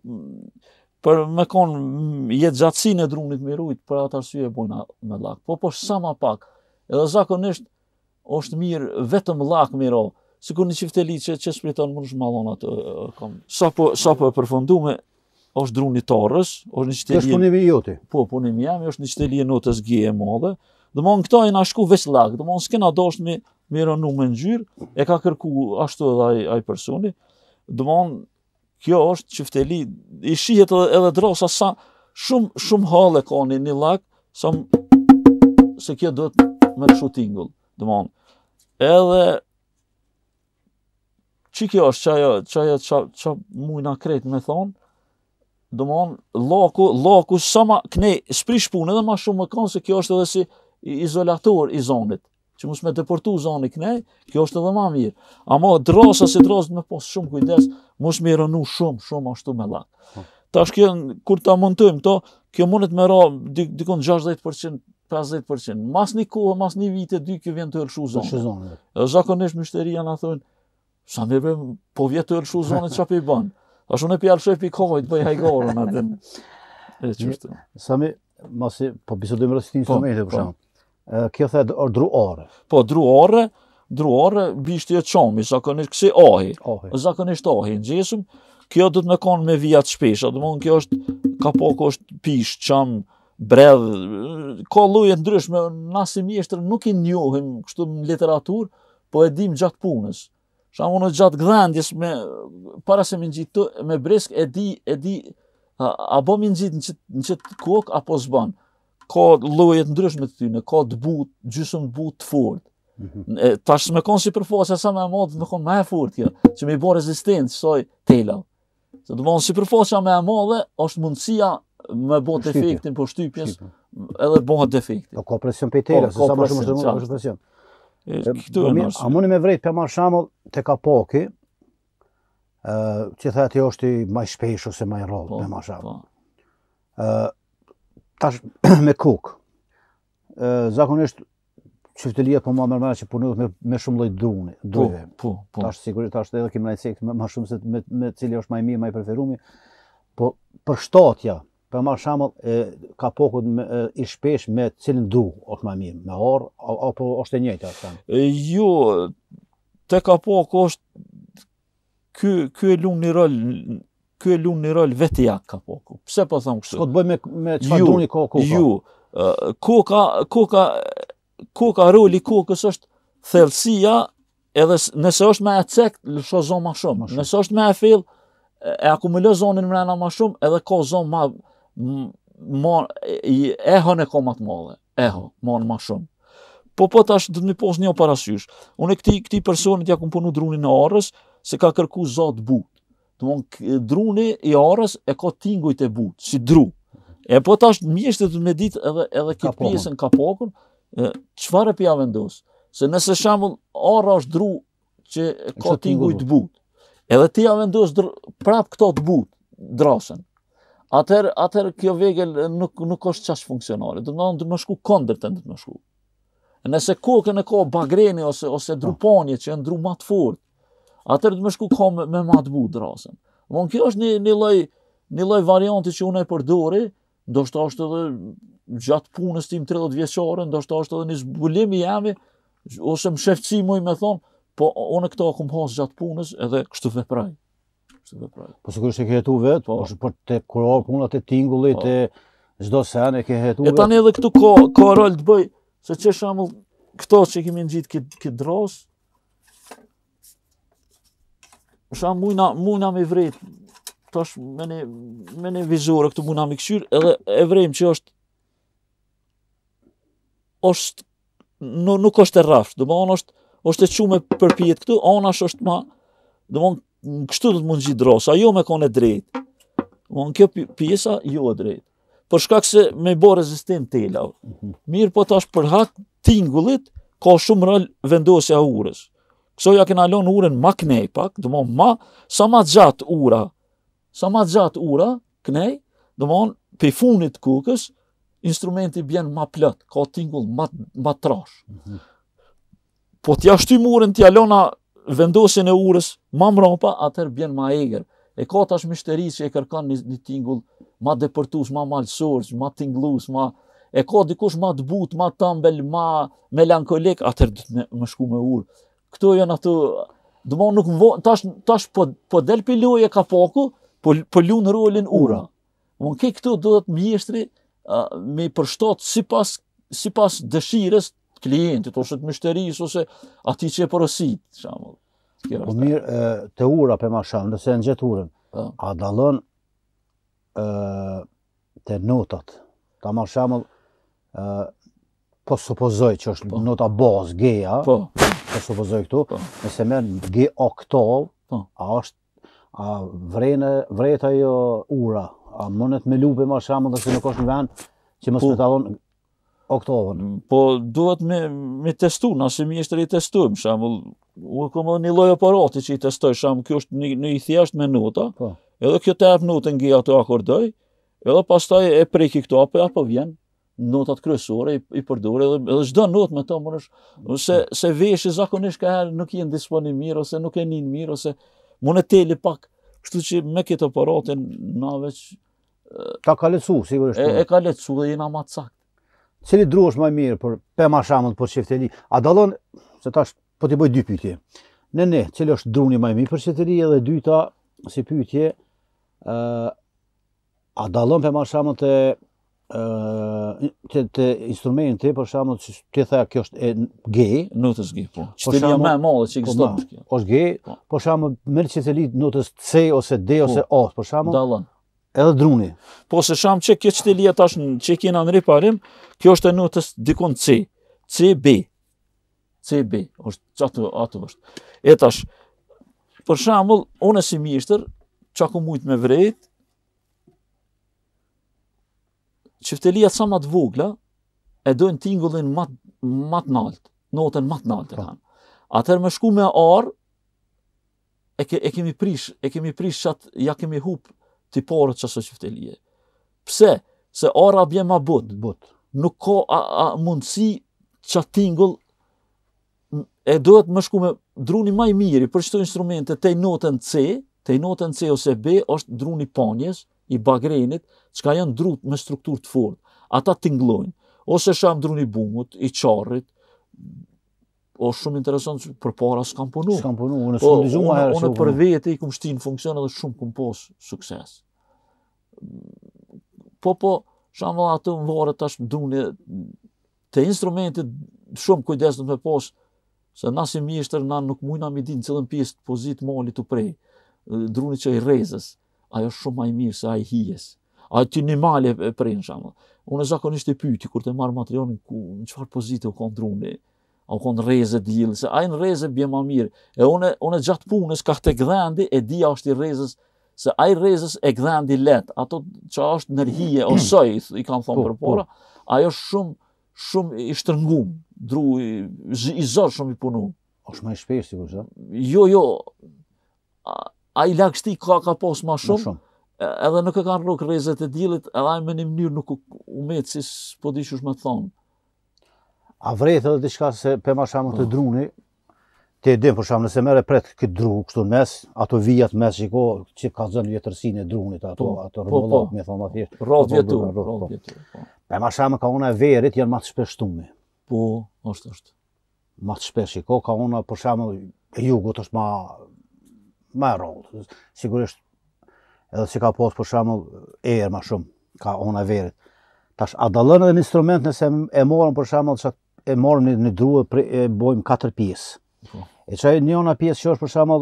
për me konë jetë gjatësin e drunit mirujt, për atë arsye e bojna me lakë. Po, po, sa ma pak, edhe zakonisht, është mirë vetëm lakë miro, si kur një qifteli që, që shpriton më në shmalonat. kom. Sa po, sa po e përfundu me, është drunit arës, është një qiteli... është punimi jote. Po, punimi jam, është një qiteli e notës gje e modhe, dhe mon këta e nashku veç lakë, dhe mon s'kena do është mi, mi rënu me e ka kërku ashtu edhe ai personi, dhe mon, kjo është qifteli, i shihet edhe, edhe drosa sa, shumë, shumë hale ka një një lakë, sa më, se kjo dhëtë me në shootingull, dhe edhe, që kjo është që, që, që, që mujë kretë me thonë, dhe më laku, laku, sa ma, këne, s'prish punë edhe ma shumë më kanë, se kjo është edhe si izolator i zonit, që mos me deportu zoni kënej, kjo është edhe ma mirë. Ama drosa si drasë me posë shumë kujdes, mos me rënu shumë, shumë ashtu me lakë. Po. Tash kë kjo, kur ta montojm këto, kjo mundet të ra, dikon 60%, 50%. Mas një kohë, mas një vite, dy kjo vjen të hërshu zonë. zonë, Zakonisht, mishteria në thënë, sa me bëjmë, po vjetë të hërshu zonë, që pëj banë. A shumë e pëj alëshe pëj kohët, pëj hajgarën, adhëm. E që është. masi, po bisodojmë rësitin po, instrumente, për po. shumë kjo the druore. Po druore, druore, bishti e çomi, zakonisht si ohi. Zakonisht ohi, ngjesum, kjo do të më kon me vijat të shpeshta, do të thonë kjo është kapok është pish çam bredh, ka lloje ndryshme, na si mjeshtër nuk i njohim kështu në literaturë, po e dim gjatë punës. Shumë në gjatë gdhendjes me para se më ngjitë me bresk, e di e di a, a më ngjit në çet kok apo zban ka llojet ndryshme të tyre, ka të but, gjysmë të but të fortë. Mm -hmm. Tash më kanë sipërfaqe sa më madh, më kanë më e fortë kjo, që më i bën rezistent soi tela. Se do të vonë sipërfaqja më e madhe është mundësia më bëhet efektin po shtypjes edhe bëhet defekti. Po ka presion pe tela, sa më shumë më shumë presion. Këtu më a mundi më vret për shemb te kapoki ë, uh, ti thatë ajo është më shpesh ose më rrallë, më shpesh. ë, tash me kuk. Ë zakonisht çiftelia po më mëmëra që punojnë me me shumë lloj dhunë, po, dhunë. Po, po. Tash sigurisht tash edhe kemi ndajse sekt më shumë se me me cili është më i mirë, më i preferuar, po për shtatja, për më shembull e ka pokut me, e, i shpesh me cilin du, ose më mirë, me orr apo është e njëjta atë. Jo, te ka është ky ky e lumni rol ky e lun një rol vetë ja ka poku. Pse po them kështu? Po të bëj me me çfarë duni koka. Ju, uh, koka, koka, koka roli kokës është thellësia, edhe nëse është më e cekt, lësho zonë më shumë. shumë. Nëse është më e fill, e akumulo zonën mbrana më shumë, edhe ka zonë më më e hon e koma të dhe, Eho, mon më shumë. Po po tash do të më pos një parasysh. Unë këti këtij personit ja ku punu drunin e orës, se ka kërku zot buk të mund druni i orës e ka tingujt e but, si dru. E po të ashtë mjeshtë të me ditë edhe, edhe këtë pjesën ka pokën, qëfar e pja vendosë? Se nëse shambull, orë është dru që e ka tingujt të but, edhe të ja vendosë prap këto të but, drasën. Atër, atër kjo vegel nuk, nuk është qashtë funksionale, të mund të në shku kondër të në shku. Nëse kokën e ka bagreni ose, ose po. druponje që e ndru matë fort, atër të më shku ka me, me matë bu drasën. Von, kjo është një, një loj, një loj varianti që unë e përdori, do është edhe gjatë punës tim 30 vjeqare, do është edhe një zbulimi jemi, ose më shefci muj me thonë, po unë këto akum hasë gjatë punës edhe kështu vepraj. Kështu vepraj. Po së kështë e këhetu vetë, po është për të kurorë punat e tingullit, po. e të gjdo sen e këhetu vetë. E tani edhe këtu ka, ka rol të bëj, se që këto që kemi në gjitë këtë, këtë Shka muna, muna me vrejt, tash me ne, me ne vizore këtu muna me këshyr, edhe e vrejmë që është, është, nuk është e rafsh, dhe është, është e qume për këtu, ona është ma, dhe bon, kështu të mund gjithë drosa, jo me kone drejt, dhe kjo pjesa, jo e drejt, për shkak se me bo rezistent të ilav, mhm. mirë po tash për hak tingullit, ka shumë rol vendosja urës, Kso ja kena lënë urën ma knej pak, dhe mon, ma, sa ma gjatë ura, sa ma gjatë ura, knej, dhe mon, pe funit kukës, instrumenti bjen ma plët, ka tingull ma, ma trash. Mm -hmm. Po t'ja shtymë urën, t'ja lëna vendosin e urës, ma mrapa, atër bjen ma eger. E ka tash mishteri që e kërkan një, një tingull ma depërtus, ma malësorës, ma tinglus, ma... E ka dikush ma të but, ma tambel, ma melankolik, atër dhëtë me, me shku me urë këtu janë ato, do më nuk vo, tash tash po po del pi lojë ka poku, po po lund rolin ura. Mm. Do më ke këtu duhet mjeshtri uh, me përshtat sipas sipas dëshirës klientit ose të mysteris ose ati që e porosit, Po mirë, e, të ura për ma shamë, nëse në gjithë urën, po. a dalën të notat, ta ma shamë, po supozoj që është po. nota bazë, geja, po të po, po. shufëzoj këtu, po. nëse merë në gje o a është vrejnë, vrejtë ajo ura, a mënet me lupi ma shamë dhe që nuk është në vend që mësë me të adhonë, Po, duhet me testu, nëse mi ishtë të më shamë, u e këmë dhe një lojë aparati që i testoj, shamë, kjo është në i thjeshtë me nuta, edhe kjo të ebë nuta në gje ato akordoj, edhe pas taj e preki këto apë, apë vjenë, notat kryesore i, i përdore dhe edhe çdo not me to mundesh se se vesh zakonisht ka herë nuk jeni disponim mirë ose nuk e nin mirë ose mund teli pak. Kështu që me këtë aparatin na veç ta ka lecu sigurisht. E, e ka lecu dhe jena më sakt. Cili dru është më mirë për pe më për po çifteli? A dallon se tash po ti bëj dy pyetje. Ne ne, cili është druni më i mirë për çifteli dhe dyta si pyetje ë uh, a dallon pe më të të, të instrumente për shumë, që të thaja kjo është e ge, notës ge, po. Që të më me mollë që po, ekziston kështë kjo. Po, është ge, po, po shumë, mërë që notës C ose D ose A, për shumë, dalën. edhe druni. Po se shumë çe kjo që tash çe që kjena riparim, kjo është notës dikon C, C, B, C, B, është që atë, atë është. për shumë, unë si mishtër, që ku mujtë me vrejtë, çiftelia sa më të vogla e dojnë tingullin më të naltë, notën më të naltë e po. kanë. Atër me shku me arë, e, ke, e kemi prish, e kemi prish qatë, ja kemi hup të parët që së qyftelie. Pse? Se ora bje ma but, nuk ka a, a mundësi që tingull e duhet më shku me druni më i miri për çto instrumente te notën C, te notën C ose B është druni ponjes, i bagrenit, qka janë drut me struktur të fort, ata tinglojnë, ose sham drun i bumut, i qarrit, o shumë interesant që për para s'kam punu. S'kam punu, unë s'kam të zhumë ajerë. Unë për vete i kum shti në funksion edhe shumë kum posë sukses. Po, po, shumë dhe atë më vare tash drun të instrumentit shumë kujdes në me posë, se na si mishtër na nuk mujna mi din cilën pjesë të pozit mali të prej, druni që i rezës, ajo është shumë i mirë se ai hijes. A ti në male e prin shamë. Unë zakonisht e pyeti kur të marr materialin ku në çfarë pozite u kanë drunë a u konë reze dhjilë, se a në reze bje ma mirë, e une, unë gjatë punës ka tek gdhendi, e dia është i rrezës se ai rrezës e gdhendi letë, ato që është nërhije, o sëj, i kam thonë po, për po. pora, ajo është shumë, shumë i shtërngum, dru, i, i shumë i punu. Është më shpesh, Jo, jo, a i lakështi ka ka posë ma shumë, shum. edhe nuk e kanë rukë rezet e dilit, edhe ajme një mënyrë nuk u metë, si s'po di shush me thonë. A vrejtë edhe diçka se po. për ma shamë të druni, Te dim për shkak nëse mere pret këtë dru këtu në mes, ato vijat mes shiko që ka zënë vjetërsinë e drunit ato, po, ato po, rrolla, me thonë atje. Rrot vjetu, rrot vjetu. Po. Ma shama ka ona verit janë më të shpeshtume. Po, është është. Më të shpesh shiko ka ona për shkak jugut është ma e rollë. Sigurisht, edhe si ka posë për shemëll, e erë ma shumë, ka ona verit. Tash, a dalën edhe një instrument nëse e morëm për shemëll, që e morëm një, një druë, e bojmë katër pjesë. Po. E që një ona pjesë që është për shumë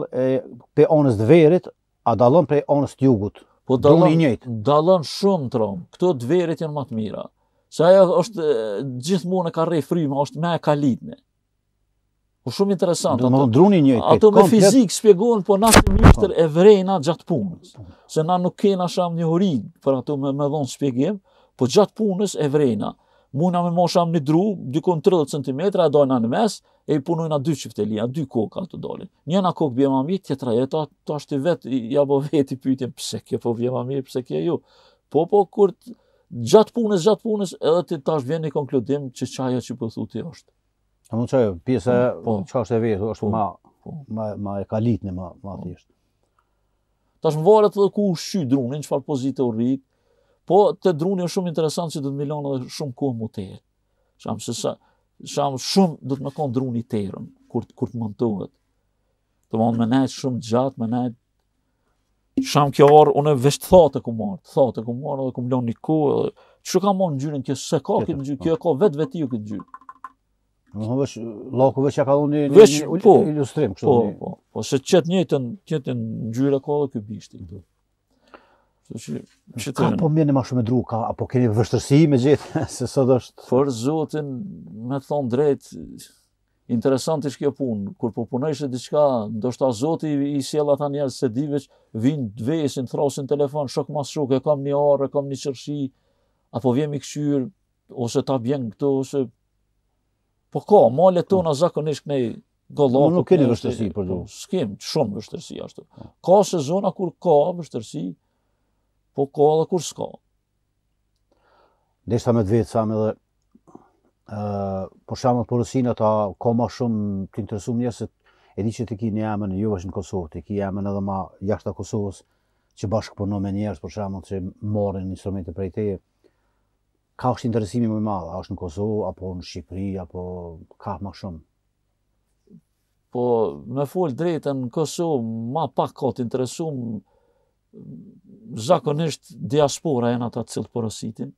pe onës të verit, a dalën pe onës të jugut. Po dalën, shumë të romë, këto të verit jenë matë mira. Që ajo është gjithmonë ka rej është me e kalitme. Po shumë interesant. Do të druni një Ato me fizik shpjegojnë po na të mister e vrejna gjatë punës. Se na nuk kena as një hori për ato me me dhon shpjegim, po gjatë punës e vrejna. Muna me mosham një dru, dykon 30 cm, e dojna në mes, e i punojna dy qiftelia, dy koka të doli. Njëna kokë bje ma mirë, tjetra e ta, është i vetë, ja bo po vetë i pse kjo kje po vjen më mirë, pse kje ju. Po, po, kur gjatë punës, gjatë punës, edhe ti tash vjen në konkludim që qaja që po ti është. A mund qaj, pjesë e qa është e vetë, është po, po. ma e kalit një ma tjeshtë. Ta është më varet dhe ku shqy drunin, që farë pozitë e u rritë, po të drunin është shumë interesant që dhe të milon dhe shumë kohë më të e. Shamë shumë shumë dhe të me konë druni të erën, kur të më Të më me nejtë shumë gjatë, me nejtë... Shamë kjo arë, unë e veshtë thate e ku marë, thate e ku marë dhe ku më një kohë, që ka marë në gjyrin, kjo se ka këtë në gjyrin, po. kjo e ka vetë vetë u këtë gjyrin. Vesh, laku vesh e ka dhoni një po, ilustrim? Po, po. Po, se qëtë njëtën, qëtë në gjyre ka dhe kjo bishti. Mm. Ka po mjeni ma shumë e druka, apo keni vështërsi me gjithë, se sot është... Por, zotin, me të thonë drejt, interesant ish kjo punë, kur po punojshë ishe diqka, ndoshtë a zotin i siela ta njerës, se diveq, vinë dvesin, thrasin telefon, shok mas shok, e kam një arë, e kam një qërshi, apo vjem i këqyrë, ose ta vjen këto, ose Po ka, malet tona zakonisht me gollat. Nuk po keni po, vështirësi po, për du. Skem shumë vështirësi ashtu. Ka sezona kur ka vështirësi, po ka dhe kur s'ka. Ndesh ta me të vetë, sa me dhe, po shama të porosina ta, ka ma shumë të interesu më njësët, e di që ti ki një jamën, ju është në Kosovë, ti ki jamën edhe ma jashtë Kosovës, që bashkë përnu me njerës, po shama që marrin instrumente për e ka është interesimi më i madh, a është në Kosovë apo në Shqipëri apo ka më shumë? Po, me fol drejtën në Kosovë më pak ka të interesum zakonisht diaspora janë ata cilët porositin.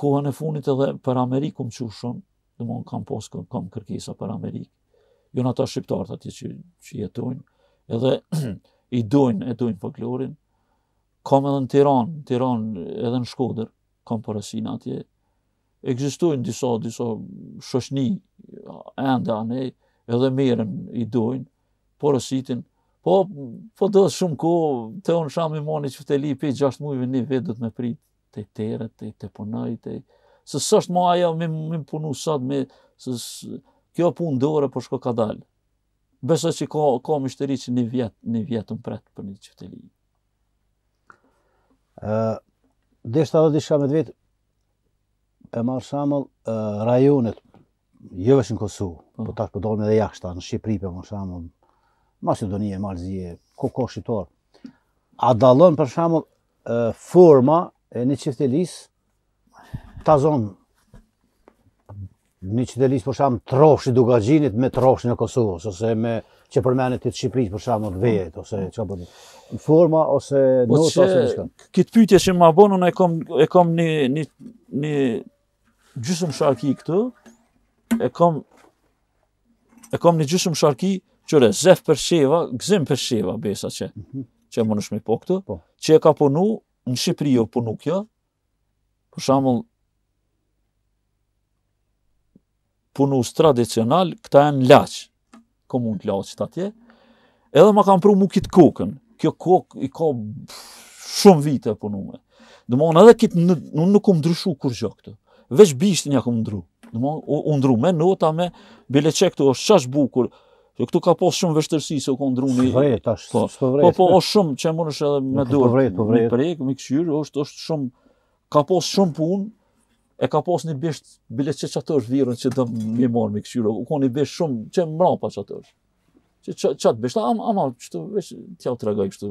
Kohën e funit edhe për Amerikun më shumë, dhe mund kam posë kë, kam kërkisa për Amerikë. Jo në ata shqiptarët ati që, që jetojnë, edhe i dojnë, e dojnë për Kam edhe në Tiranë, Tiranë edhe në Shkoderë, kam përësin atje. Egzistojnë disa, disa shoshni enda ane, edhe miren i dojnë, përësitin. Po, po do shumë ko, të onë shami moni që të lipi, 6 mujve një vetë dhëtë me pritë të i teret, të i të punaj, të i... Se sështë ma aja me më punu sëtë me... Së, kjo punë dore për po shko ka dalë. Besa që ka, ka mishteri që një vjetë, një vjetë më pretë për një e deshta do të isha me vetë e marr shamull rajonet jo vetëm kosu por po tash po dolmë edhe jashta, në Shqipëri për shembull Maqedoni e Malzi e kokoshitor a dallon për shembull forma e një çiftelis ta zon një çiftelis për shembull troshi dukagjinit me troshin e Kosovës ose me që përmenet ti të Shqipërisë për shkak të vejet mm. ose çfarë po Forma ose po nota ose diçka. Këtë pyetje që më bën unë e kam e kam një një një gjysëm sharki këtu. E kam e kam një gjysëm sharki qëre zef për sheva, gzim për sheva besa që mhm. që më nësh po këtu, po. që e ka punu në Shqipëri jo punu kjo. Për punu punus tradicional këta janë laç. Mm s'ka mund të lasë që edhe ma kam pru mu kitë kokën, kjo kokë i ka shumë vite e punume, dhe ma edhe kitë në nuk umë ndryshu kur gjë këtë, veç bishtë një këmë ndru, dhe ma u ndru me nota me, bile që këtu është qash bukur, Jo këtu ka pas shumë vështirësi se u ka ndruani. Po, po, po, po, është shumë që mundesh edhe me po dorë. Po, po, po, po, po, po, po, po, po, po, po, po, po, e ka pos një bisht bilet që qatërsh virën që dëmë mi morë mi këshyru, u ko një bisht shumë që më mra pa qatërsh. Që qatë bisht, ama, ama që të vesh, tja u të regaj kështu.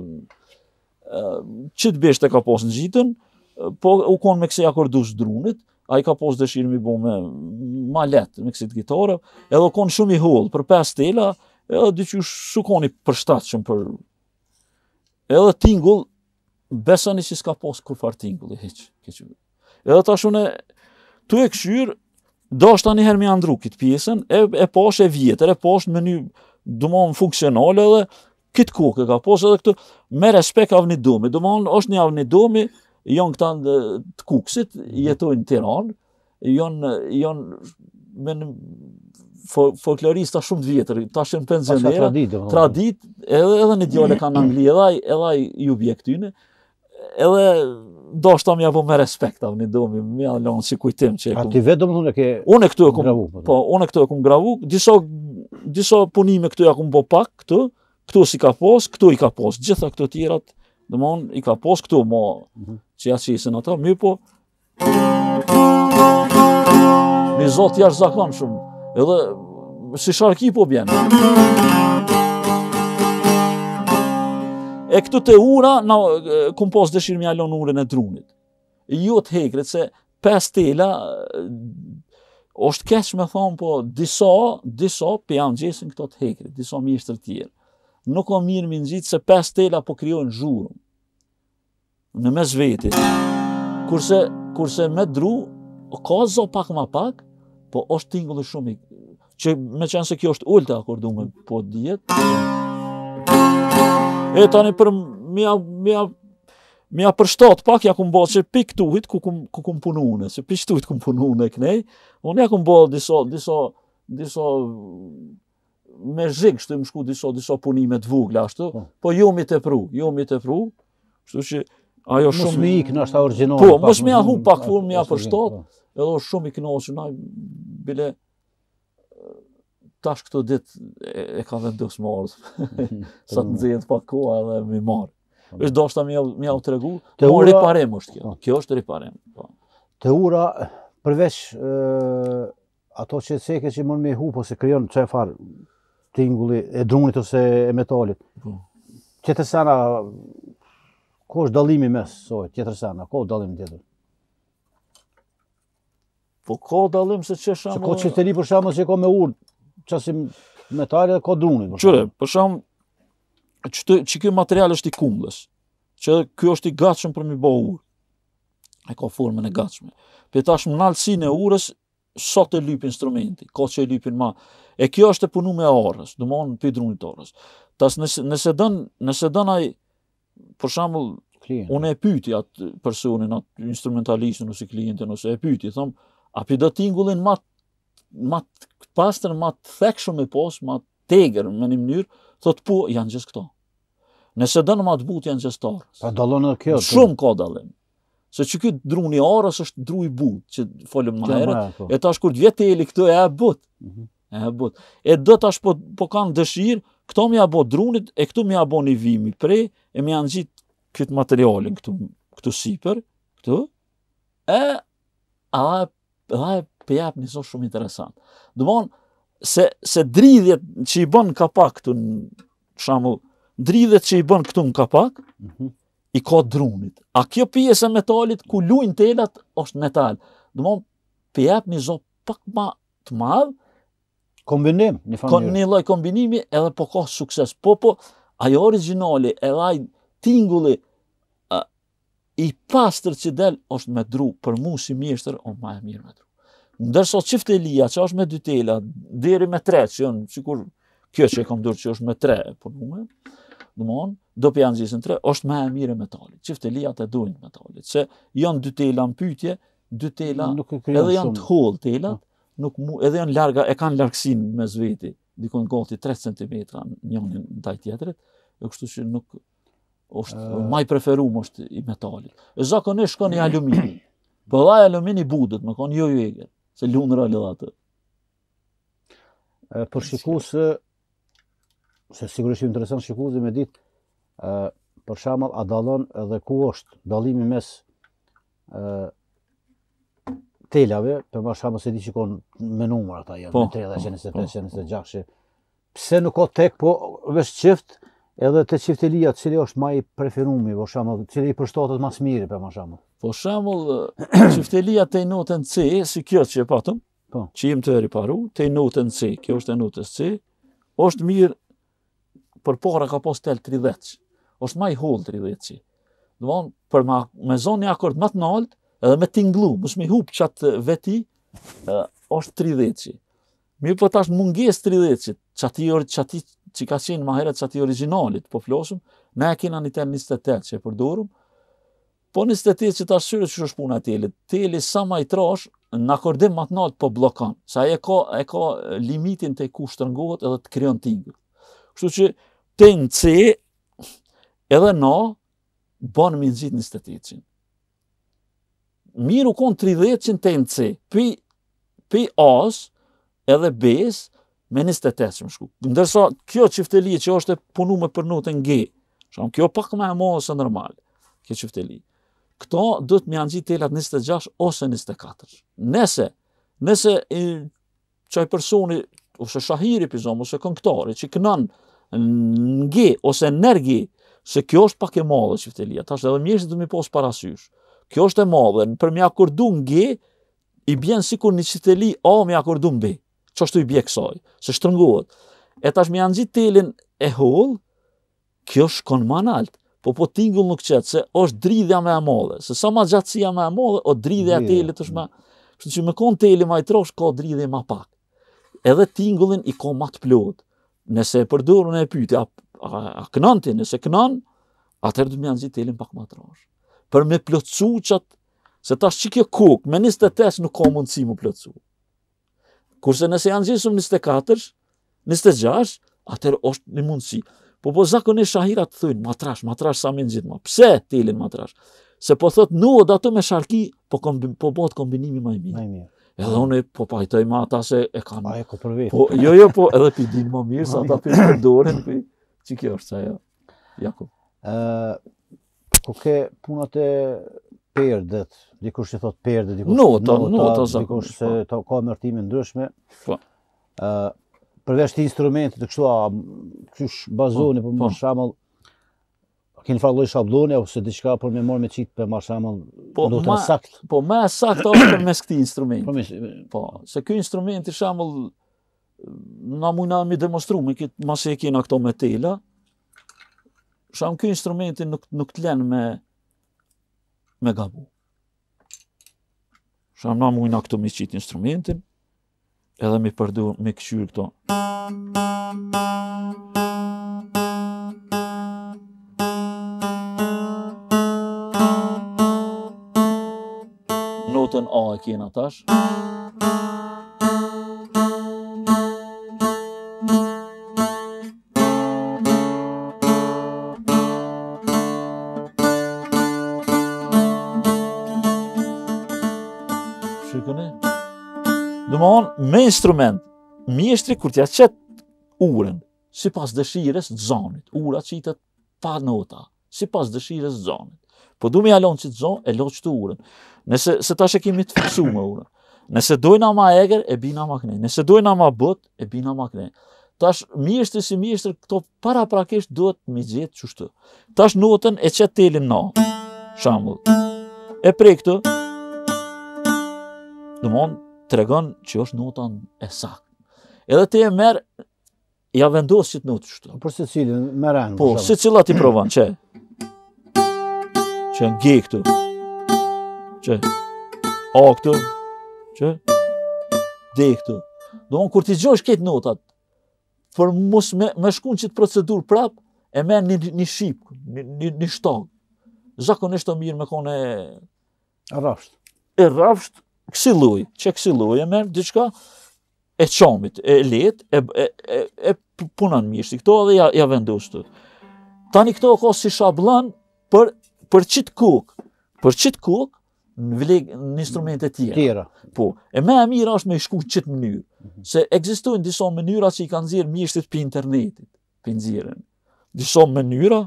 që të bisht e ka pos në gjitën, po u ko me kësi akordus drunit, a i ka pos dëshirë mi bo me ma letë me kësi të gitarë, edhe u ko shumë i hullë për 5 tela, edhe dy që shu ko një përshtatë shumë për... Edhe tingull, besani që s'ka pos kur far tingulli, heqë, heqë, Edhe tash unë tu e kshyr, do është tani herë më andru pjesën, e e posh e vjetër, e posh në mënyrë domon funksionale edhe kët kokë ka. Po edhe këtu me respekt avni domi, domon është një avni domi, jon këta të kuksit mhm. jetojnë në Tiranë, jon jon me folklorista shumë të vjetër, ta shenë penzionera, tradit, edhe, edhe një djole kanë në Angli, edhe, edhe ju bjekë edhe do shta ja po me respekt, avni do mi, mi alon si kujtim që e A ti vetë do thune ke unë këtu e kum, gravu? Po, po, unë e këtu e kum gravu, diso, diso punime këtu e ja kum po pak, këtu, këtu si ka pos, këtu i ka pos, gjitha këtu tjerat, dhe i ka pos, këtu mo, mm -hmm. që ja që i sinë ata, mi po, mi zotë jashtë zakon shumë, edhe, si sharki po bjenë. e këtu të ura, në kompost dëshirë me alon ure në drunit. Jo të hekret, se pes tela, është keq me thonë, po diso, diso, pe janë gjesën këto të hekret, diso mi të tjerë. Nuk o mirë minë gjithë, se pes tela po kryojnë zhurëm. Në mes veti. Kurse, kurse me dru, ka zo pak ma pak, po është tingullë shumë i... Që me qenë se kjo është ulta, kur du me po djetë. E tani për mia mia mia për shtot pak ja ku mbot që pik këtuhit ku ku ku punon, se pik tuhit ku punon ne knej. Unë ja ku mbot diso diso diso me zig shtoj më shku diso diso punime të vogla ashtu, po, po ju jo mi të pru, ju jo mi të pru. Kështu që ajo mos shumë mik na është origjinal. Po, mos më ha pak fund më ha për shtot, edhe shumë i kënaqur na bile tash këto dit e, e ka dhe ndus Sa të mm. nëzijet pa koha dhe më marë, marrë. Êshtë mm. do shta më jau të regu, të po ura, riparem është kjo. Po. Kjo është riparem. Pa. Po. Të ura, përveç e, ato që të seke që mund me hu, po se kryon, që e farë, tingulli, e drunit ose e metalit. Kjetër sana, ko është dalimi mes, so, kjetër sana, ko është dalimi tjetër? Po ka dalim se që shama... Se ko që të ri për shama që ka me urë qasim metalit dhe ka drunit. Qëre, për shumë, që, që kjo material është i kumbles, që kjo është i gatshëm për mi bo urë, e ka formën e gatshme. Për tash më nalësin e urës, sot e lyp instrumenti, ka që e lypin ma. E kjo është e punu me orës, dhe më anë për drunit orës. Tas nëse, dënë, nëse dënë aj, për unë e pyti atë personin, atë instrumentalistin, ose klientin, ose e pyti, thëmë, a për dhe tingullin matë ma të pastër, ma të thekë shumë e posë, ma të tegër me një mënyrë, të të po, janë gjithë këto. Nëse dënë ma të butë, janë gjithë të Pa kjo? Po. Shumë ka dalim. Se që këtë dru një orës është dru i butë, që folëm ma herët, po. e tash kur të vjetë e li këtë, mhm. e e butë. E e butë. E dë tash po, po kanë dëshirë, këto mi a bo drunit, e këtu mi a bo një vimi prej, e mi anë gjitë këtë materialin, këtu siper, këtu, e a e pëjep një sot shumë interesant. Dëmonë, se, se dridhjet që i bën kapak këtu në shamu, dridhjet që i bën këtu në kapak, mm -hmm. i ka drunit. A kjo pjesë e metalit ku lujnë telat është metal. Dëmonë, pëjep një sot pak ma të madhë, Kombinim, një fanjë. Një loj kombinimi edhe po ka sukses. Po, po, ajo originali, edhe ajo tingulli, i pastër që del është me dru, për mu si mjeshtër, o ma e mirë me dru ndërso qift e lija që është me dy tela, deri me tre, që jënë, që kur kjo që e kam dërë që është me tre, për nume, dhe mon, do për janë gjithën tre, është me e mire metalit, qift e lija të dojnë metalit, që janë dy tela në pytje, dy tela, edhe janë të hollë tela, nuk mu, edhe janë larga, e kanë larkësin me zveti, dikon gati 3 cm njënin ndaj tjetërit, e kështu që nuk është e... maj preferum është i metalit. E zakonisht shkon i aluminit, Po dha aluminit budet, më konë jo ju jo, eget se në a lëdha të. Për shikus, se sigurisht interesant shikusë, dhe me ditë, për shamal a dalon edhe ku është dalimi mes telave, për ma shamal se di shikon me numër ata janë, po, me 30, dhe 75, po, po. pse nuk o tek, po vesh qift, edhe të qiftelia, cili është ma i preferumi, për shamal, cili i përshtatët mas mirë, për ma shamal. Po shamull, çiftelia të i notën C, si kjo që e patëm, po. që jim të riparu, të i notën C, kjo është e notës C, është mirë, për para ka pas tel 30, është i hullë 30 që. Dëmonë, për ma, me zonë një akord më të nalt, edhe me tinglu, më shmi hupë qatë veti, e, është 30 që. Mirë për po tash munges 30 që, qati, qati që ka qenë maherët i originalit, po flosëm, me e kina një një 28 që e përdurëm, Po në stetit që të asyre që është puna teli, teli sa ma i trash, në akordim matë natë po blokan, sa e ka, e ka limitin të ku shtërngohet edhe të kryon tingë. Kështu që të në C, edhe na, banë më nëzit në stetit që. Miru konë 30 që në të në C, pi, as, edhe bes, me një stetet që më shku. Ndërsa, kjo qiftelije që është punu me për notën G, shumë, kjo pak me e normal, kjo qiftelije këto do të më anxhi telat 26 ose 24. Nëse, nëse qaj personi ose shahiri për zonë, ose këngëtari, që kënon nge, ose energji, se kjo është pak e madhe çiftelia, tash edhe mirë se do më pos para Kjo është e madhe, për më akur du ngi i bën sikur një çiteli o oh, më akur du mbi. Ço shtoi bie kësaj, se shtrëngohet. E tash më anëgjit telin e hol, kjo shkon më analt po po tingull nuk qëtë, se është dridhja me e modhe, se sa ma gjatsia me e modhe, o dridhja të elit është me, shtë që me konë të elit ma i trosh, ka dridhja ma pak, edhe tingullin i ka ma të plot, nëse e përdoru në e pyti, a kënan ti, nëse kënan, atër du me janë gjitë të elit pak ma të për me plëcu qatë, se ta shqy kuk, me njës nuk ka mundësi mu plëcu, kurse nëse janë gjitë 24, njës të katërsh, njës Po po zakonisht shahira të thujnë, matrash, matrash sa minë gjithë ma. Pse të ilin matrash? Se po thotë, nu o da me sharki, po, kombi, po botë kombinimi ma i mirë. Edhe unë po pajtoj ma ata se e kanë. Ma e ko përvejtë. Po, jo, jo, po edhe pi dinë ma mirë, sa ta pi në dorën, pi. Që kjo është, ajo. jo? Jakub. Uh, ku ke punët e perdet, dikush që thotë perdet, dikush që nuk, dikush që po. ka mërtimin ndryshme, po përveç të instrumentit të kështu a kush bazoni po më po. shamë kin falloj shabllone ose diçka për më marr me çit për më shumë po do të sakt po më sakt ose për mes këtij instrumenti po po se ky instrumenti shembull na mund na më demonstrojmë mase e kena këto me tela shem ky instrumenti nuk nuk të lën me me gabu shem na mund na këto me çit instrumentin edhe mi përdu, mi këqyrë këto. Notën A e kjena tash. instrument, mjeshtri kur t'ja qëtë uren, si pas dëshires të zonit, ura qitët pa nota, si pas dëshires të zonit. Po du me jalon që të zonë, e loqë të uren. Nëse se ta shëkimi të fësu me uren. Nëse dojna ma eger, e bina ma kënej. Nëse dojna ma bët, e bina ma kënej. Tash, mjeshtri si mjeshtri, këto para prakisht duhet me gjithë qështë. Tash notën e qëtë telin na, shambull. E prej këtë, dëmonë, të regon që është notën e sakë. Edhe ti e merë, ja vendosë që të notë qështu. Por se cilë, merë anë. Po, se cilë ati provanë, që? Që në gjej këtu. Që? A këtu. Që? Dhe këtu. Do kur ti gjojsh këtë notat, për mos me, me shkun që të procedur prapë, e merë një, një shqipë, një, një shtagë. Zakon është të mirë me kone... E rafshtë. E rafshtë, Kësiloj, që kësiloj e merë, diqka, e qomit, e let, e, e, e, e punan mirë, këto edhe ja, ja vendus të. Tani këto ka si shablan për, për qitë kuk, për qitë kuk, në vlek në instrumente tjera. tjera. Po, e më e mirë është me shku çit mënyrë, mm -hmm. se ekzistojnë disa mënyra që i kanë nxjerrë mishit pe internetit, pe nxjerrën. Disa mënyra,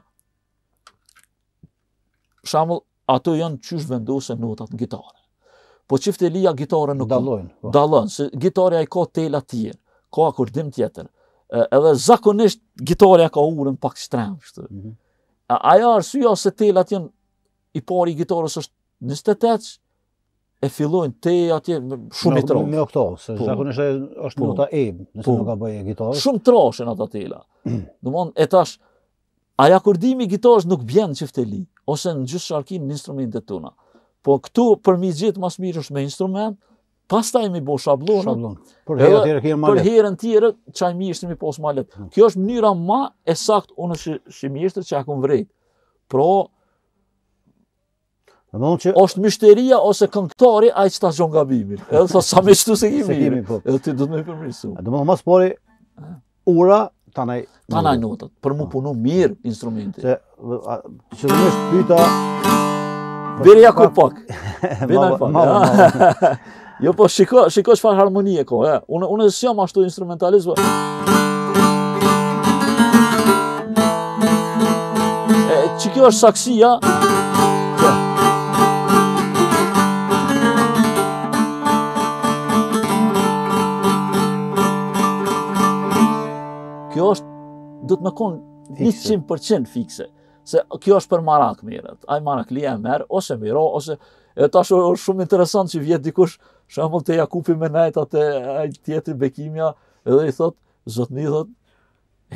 shumë ato janë çysh vendose notat në gitare. Po qift e nuk dalojnë. Po. Dalojnë, se gitarëja i ka tela tjerë, ka akordim tjetër. Edhe zakonisht gitarëja ka urën pak shtremë. Mm -hmm. Aja arsua se tela tjenë i pari gitarës është 28, e fillojnë te atje shumë i trashë. Me okto, se po, zakonisht është po, nota e, nëse po, nuk ka bëje gitarë. Shumë trashë në ato tela. Në mm. e tash, aja akordimi gitarës nuk bjenë çifteli ose në gjithë sharkim në instrumentet tuna. Mm. Po këtu për mi gjithë mas mirë është me instrument, pas taj mi bo shablonë. për herën tjere kje malet. Për herën tjere, qaj mi ishtë mi posë malet. Kjo është mënyra ma e sakt unë është që mi ishtë që akum vrejtë. Pro, është mishteria ose këngëtari a i qëta zhjo nga bimin. Edhe sa me qëtu se kimi mirë. Po. Edhe ti dhëtë me i përmërisu. Edhe më mas pori, ura, tanaj... Tanaj notët, për mu ah. punu mirë instrumenti. Se, që dhëmë është pyta... Bire po ja ku pak. Bire ku pak. Jo, po, shiko, shiko që fa harmonie ko. Eh. Unë e si jam ashtu instrumentalizuar. Po. Që kjo është saksia? Kjo është, dhëtë të me konë 100% fikse se kjo është për marak mirë. Ai marak li e merr ose miro ose e tash është shumë interesant që vjet dikush shembull te Jakupi me nejt atë ai tjetri bekimja edhe i thot zotni thot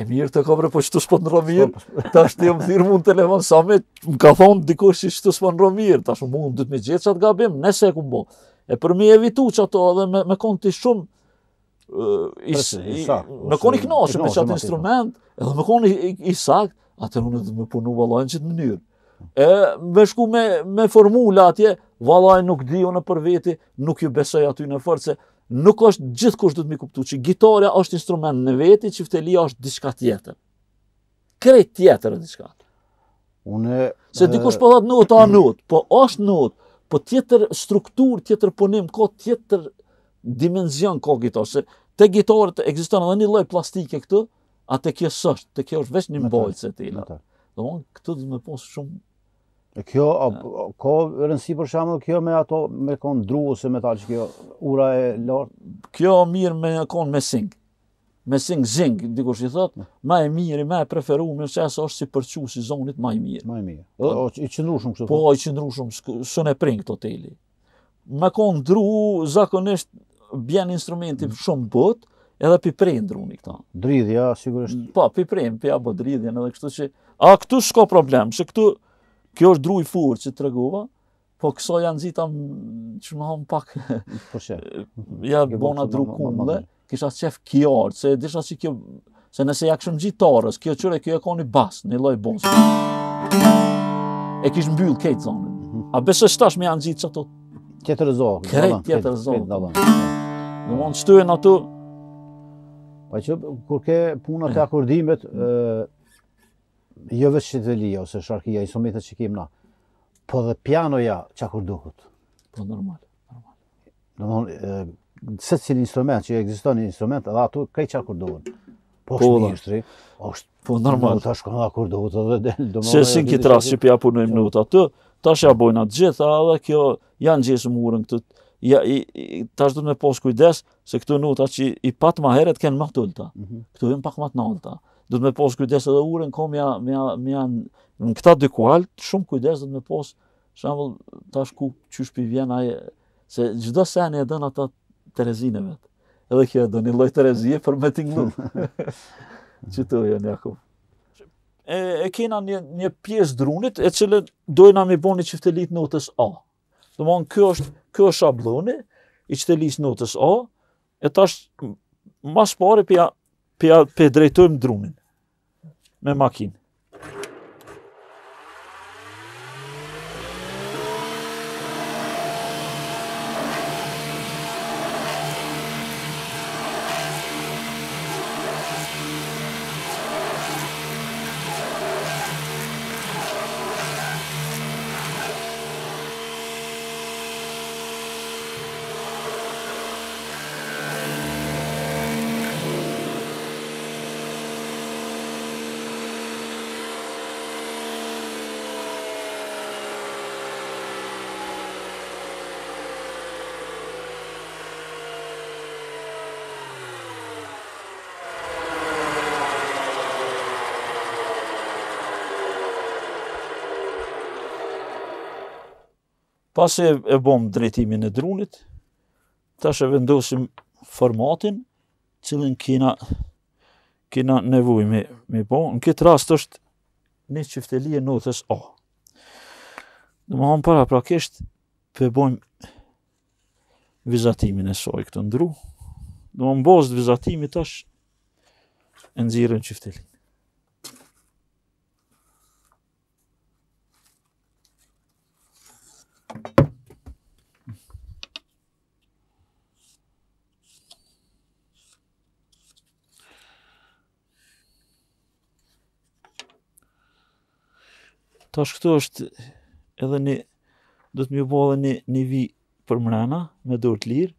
e mirë të kobra po çtu po, po. s'po ndro mirë. Tash ti më thirr mund telefon sa më ka thon dikush si çtu s'po ndro mirë. Tash mund të me gjej çat gabim nëse e kumbo. E për mi evitu që ato edhe me, me konë shumë uh, isak, is, is, is, is, me konë knoshe me qatë instrument, edhe me konë i isak, atër unë do më punu vallajën çit mënyrë. E më shku me me formula atje, vallajën nuk di unë për veti, nuk ju besoj aty në forcë, nuk është gjithkusht do të më kuptu që gitarja është instrument në veti, çiftelia është diçka tjetër. Krejt tjetër diçka. Unë se dikush po thotë nuk ta nuk, po është nuk, po tjetër struktur, tjetër punim, ka tjetër dimension kokit ose te gitarët ekzistojnë edhe një lloj plastike këtu, a të kjo sështë, të kjo është vështë një mbojtës e tila. Dhe onë, këtë dhe me posë shumë... E kjo, a, a, ka rëndësi për shamë, kjo me ato, me konë dru ose me talë që kjo ura e lartë? Kjo mirë me konë me singë. Me singë zingë, dikur që i thotë, ma e mirë, ma e preferu, me që asë është si përqu si zonit, ma e mirë. Ma e mirë. O, I qëndru shumë kështë? Po, i qëndru shumë, së në pringë të hoteli. Me konë dru, zakonisht, bjen instrumenti mm. shumë bëtë, edhe pi prejnë druni këta. Dridhja, sigurisht. Mm, pa, po, pi prejnë, pi abo dridhjen edhe kështu që... A, këtu shko problem, që këtu... Kjo është druj furë që të reguva, po këso janë zita që më hamë pak... Po që? Ja, bona dru kumë dhe, kisha qef kjarë, se disha që kjo... Se nëse ja këshëm gjitarës, kjo qërë kjo e ka një basë, një loj bosë. E kishë mbyllë kejtë zonë. Mhm. A besë e shtash me janë gjitë që ato... Kjetër zonë. Kjetër zonë. Në mund shtu e në Po që kur ke punat mm. e akordimit, jo vetë shitelia ose sharkia, i somit që kemë na, po dhe pianoja që Po normal, normal. Në më se cilë instrument që egzistën një instrument, edhe ato kaj që Po është po, një është po normal. Ta shkonë dhe akordukët edhe dhe dhe dhe dhe dhe dhe punojmë dhe po. të dhe dhe janë dhe dhe dhe dhe dhe dhe dhe dhe ja i, i tash do të më pos kujdes se këto nota që i pat më herët kanë më tulta. Mm -hmm. Këto janë pak më të ndalta. Do të më pos kujdes edhe urën kom ja me me në këta dy kual shumë kujdes do të më pos. Për shembull tash ku qysh shpi vjen ai se çdo sen e dhan ata Terezinë vet. Edhe kjo e doni lloj Terezie për me të ngul. janë ja ku. E e kanë një një pjesë drunit e cilën doin na më bëni çiftelit notës A. Domthon kjo është kjo është shabloni, i që të lisë notës A, e ta është mas pare për drejtojmë drunin, me makinë. Pas e, e bom drejtimin e drunit, tash e vendosim formatin, cilin kina, kina nevoj me, me Në këtë rast është një qiftelije notës A. Në më hanë para prakisht, përbojmë vizatimin e saj këtë ndru. Në më vizatimi tash, e nëzirën qiftelije. tash këtu është edhe një, do të mjë bo dhe një, një vi për mrena, me dorë të lirë.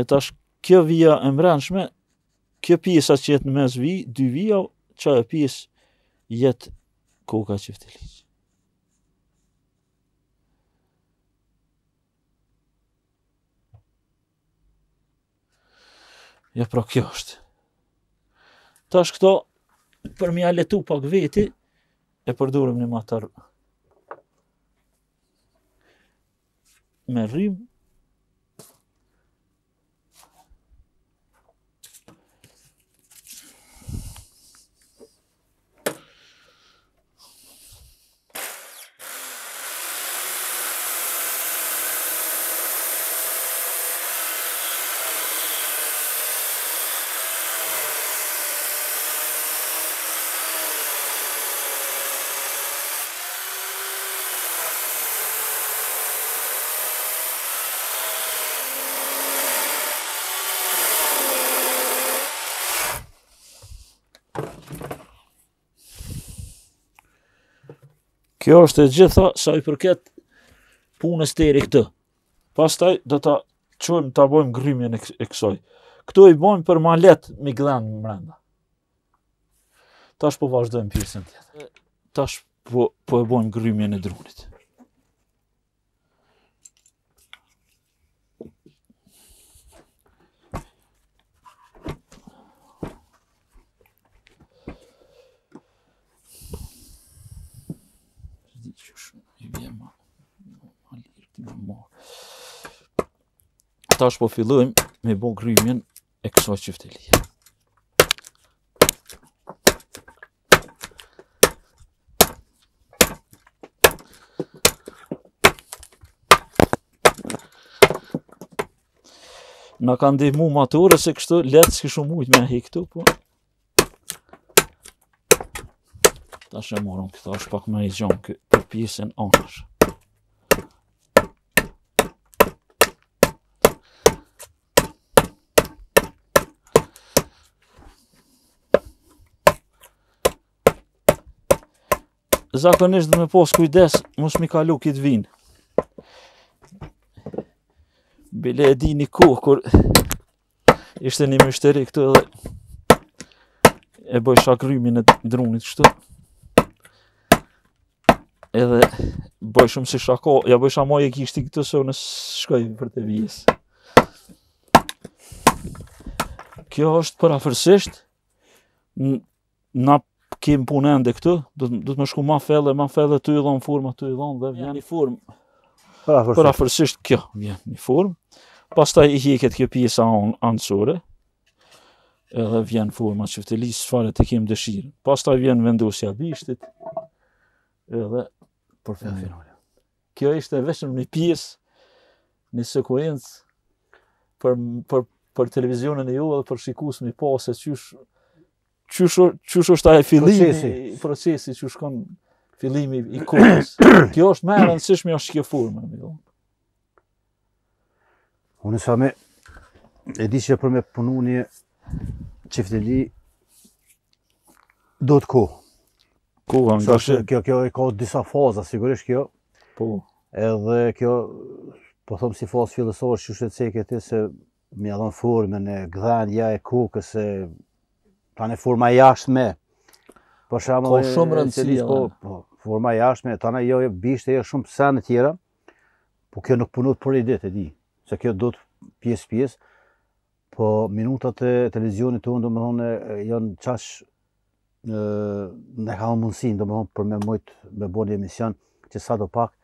E tash, kjo vija e mrenshme, kjo pjesa që jetë në mes vi, dy vija, që e pjesë jetë koka që vëtë Ja, pra kjo është. Tash këto, për mja letu pak veti, e përdurim një matër me rrimë, kjo është e gjitha sa i përket punës të eri këtë. Pastaj do ta qojmë të abojmë grimjen e kësoj. Këto i bojmë për ma letë mi gdhenë në mrenda. Tash po vazhdojmë pjesën Tash po, po e bojmë grimjen e drunit. tash po fillojmë me bo grymjen e kësaj qyftelie. Në kanë dihmu maturë, se kështu letë s'ki shumë ujtë me ahi këtu, po... Ta shë morën këta, është pak me i gjonë këtë pjesën anërshë. zakonisht dhe me pos kujdes, mos mi kalu kitë vinë. Bile e di një kohë, kur ishte një mështeri këtu edhe e bëj shakrymi në drunit qëtu. Edhe bëj shumë si shako, ja bëj shamoj e kishti këtu se në shkojnë për të vijes. Kjo është për afërsisht, na kim punë ende këtu, do të do të më shku më fellë, më fellë ty i dhon formë, ty i dhon dhe vjen në formë. Para Para kjo, vjen në formë. Pastaj i hiqet kjo pjesa on ansure. Edhe vjen në formë çifte li çfarë të kim dëshirë. Pastaj vjen vendosja e bishtit. Edhe për fundin. Kjo ishte vetëm një pjesë në sekuencë për për për televizionin e ju edhe për shikuesin po e pasë, çysh çu çu është ai fillimi procesi procesi që shkon fillimi i kurës. Kjo është më e rëndësishme jo është kjo formë më Unë sa më e di se për me punoni çifteli do të ku. Ku kam dash kjo kjo e ka disa faza sigurisht kjo. Po. Edhe kjo po them si fazë filozofore çu shet se ke ti se më dha formën e gdhënja e kukës e Ka në forma jashme. Po shumë rëndësia. Në po, forma jashme. tani jo e jo, bishtë e jo shumë sa në tjera. Po kjo nuk punot për e ditë e di. Se kjo do të pjesë pjesë. Po minutat e televizionit të unë do thonë janë çash në halë mundësin do më thonë për me mojtë me bo një emision që sa do pak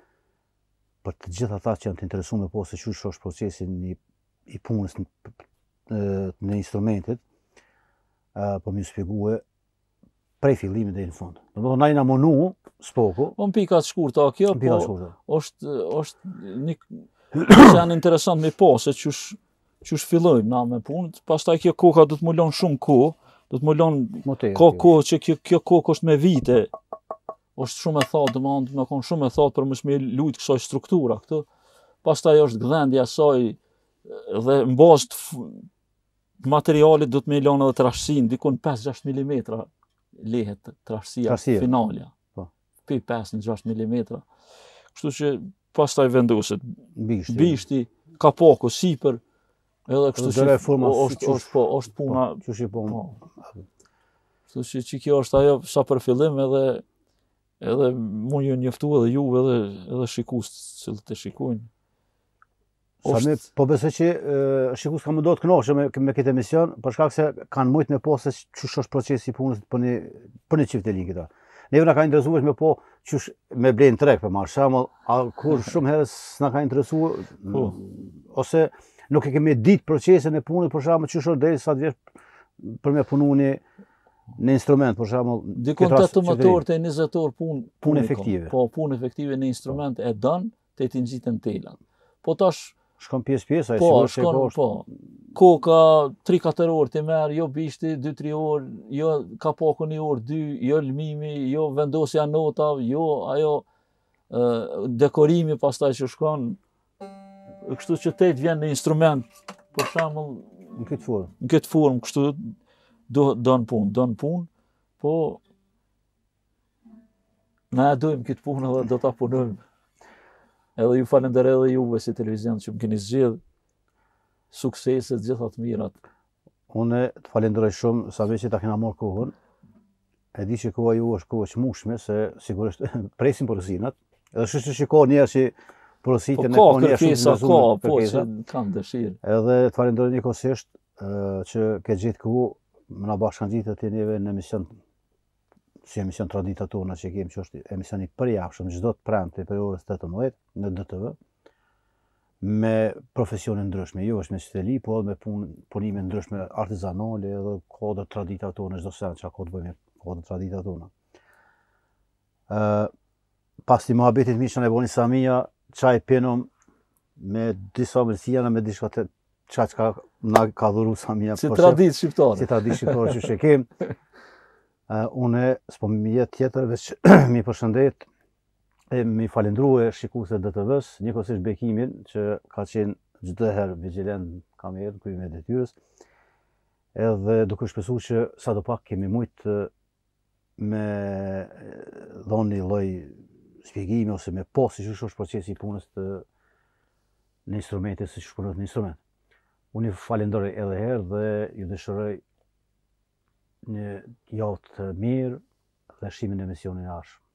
për të gjitha ta që janë të interesuar me po se qush është procesin i punës në instrumentit për më shpjegue prej fillimit deri në fund. Do të thonë ai na munu spoku. Un po, pika të shkurtë kjo, po. Është është një janë interesant me po se çush çush fillojmë na me punë, pastaj kjo koka do të më shumë kohë, do të më lën më që kjo kjo kokë është me vite. Është shumë e thotë, do të më kon shumë e thotë për më shumë lut kësaj struktura këtu. Pastaj është gdhendja saj dhe mbas të materialit do të më lënë edhe trashësinë diku në 5-6 mm lehet trashësia finale. Po. Pi 5-6 mm. Kështu që pastaj vendoset bishti. Bishti ka sipër edhe kështu që është është po është puna po, po. që është po. Kështu që kjo është ajo sa për fillim edhe edhe mua ju njëftu edhe ju edhe edhe shikues që të shikojnë. Samit. Po besoj që shikues kam do të kënaqesh me, me këtë emision, për shkak se kanë shumë të pas po se çush është procesi i punës për një për një çiftë këta. Ne vëna ka interesuar me po çush me blen trek për marshall, a kur shumë herë s'na ka interesuar po. ose nuk e kemi ditë procesin e punës për shkak të çush është derisa të për me punuani në instrument për shembull diku të motor të nizator pun punë efektive po punë efektive në instrument e don të të telat po tash Shkon pjesë pjesë, ai po, e shkon po. Po, koka 3-4 orë ti merr, jo bishti 2-3 orë, jo ka po një orë 2, jo lëmimi, jo vendosja nota, jo ajo ë dekorimi pastaj që shkon. Kështu që tet vjen në instrument, për shembull në këtë formë. Në këtë formë kështu do don punë, don punë, po na e dojmë këtë punë dhe do ta punojmë. Edhe ju falenderoj edhe juve si televizion që më keni zgjidh sukseset, të gjitha të mirat. Unë të falenderoj shumë sa vetë që ta kena marr kohën. E di që koha ju është kohë mushme, se sigurisht presim porosinat. Edhe shoqë që shikoni ja si porositën po, e koni është shumë zgjuar. Po, po, kanë dëshirë. Edhe të falenderoj nikosisht që ke gjithë ku më na bashkangjitë të tjenjeve në emision si emision tradita tona që kemë që është emisioni për jafshëm gjithdo të premë të i për orës 18 në DTV me profesionin ndryshme, jo është me qëteli, po edhe me pun, punime ndryshme artizanale edhe kodër tradita tona, gjithdo sen që a kodë bëjmë kodër tradita tona. pas të i muhabitit mi që në boni samia, qaj pinëm me disa mërësijana, me diska të qaj që ka, ka dhuru samia. Si tradit shqiptore. Si tradit shqiptore që shqe kemë. une s'po më jetë tjetër veç mi përshëndet e mi falindru e shikuse dhe të vës, një kësish bekimin që ka qenë gjithëherë vigilen kam e rënë kujme dhe tyres, edhe duke shpesu që sa do pak kemi mujtë me dhonë një loj shpjegimi ose me po si shush është procesi i punës të në instrumentit, si shush në instrument. Unë i falendoj edhe herë dhe ju dëshërëj një javë të mirë dhe shihemi në emisionin e ardhshëm.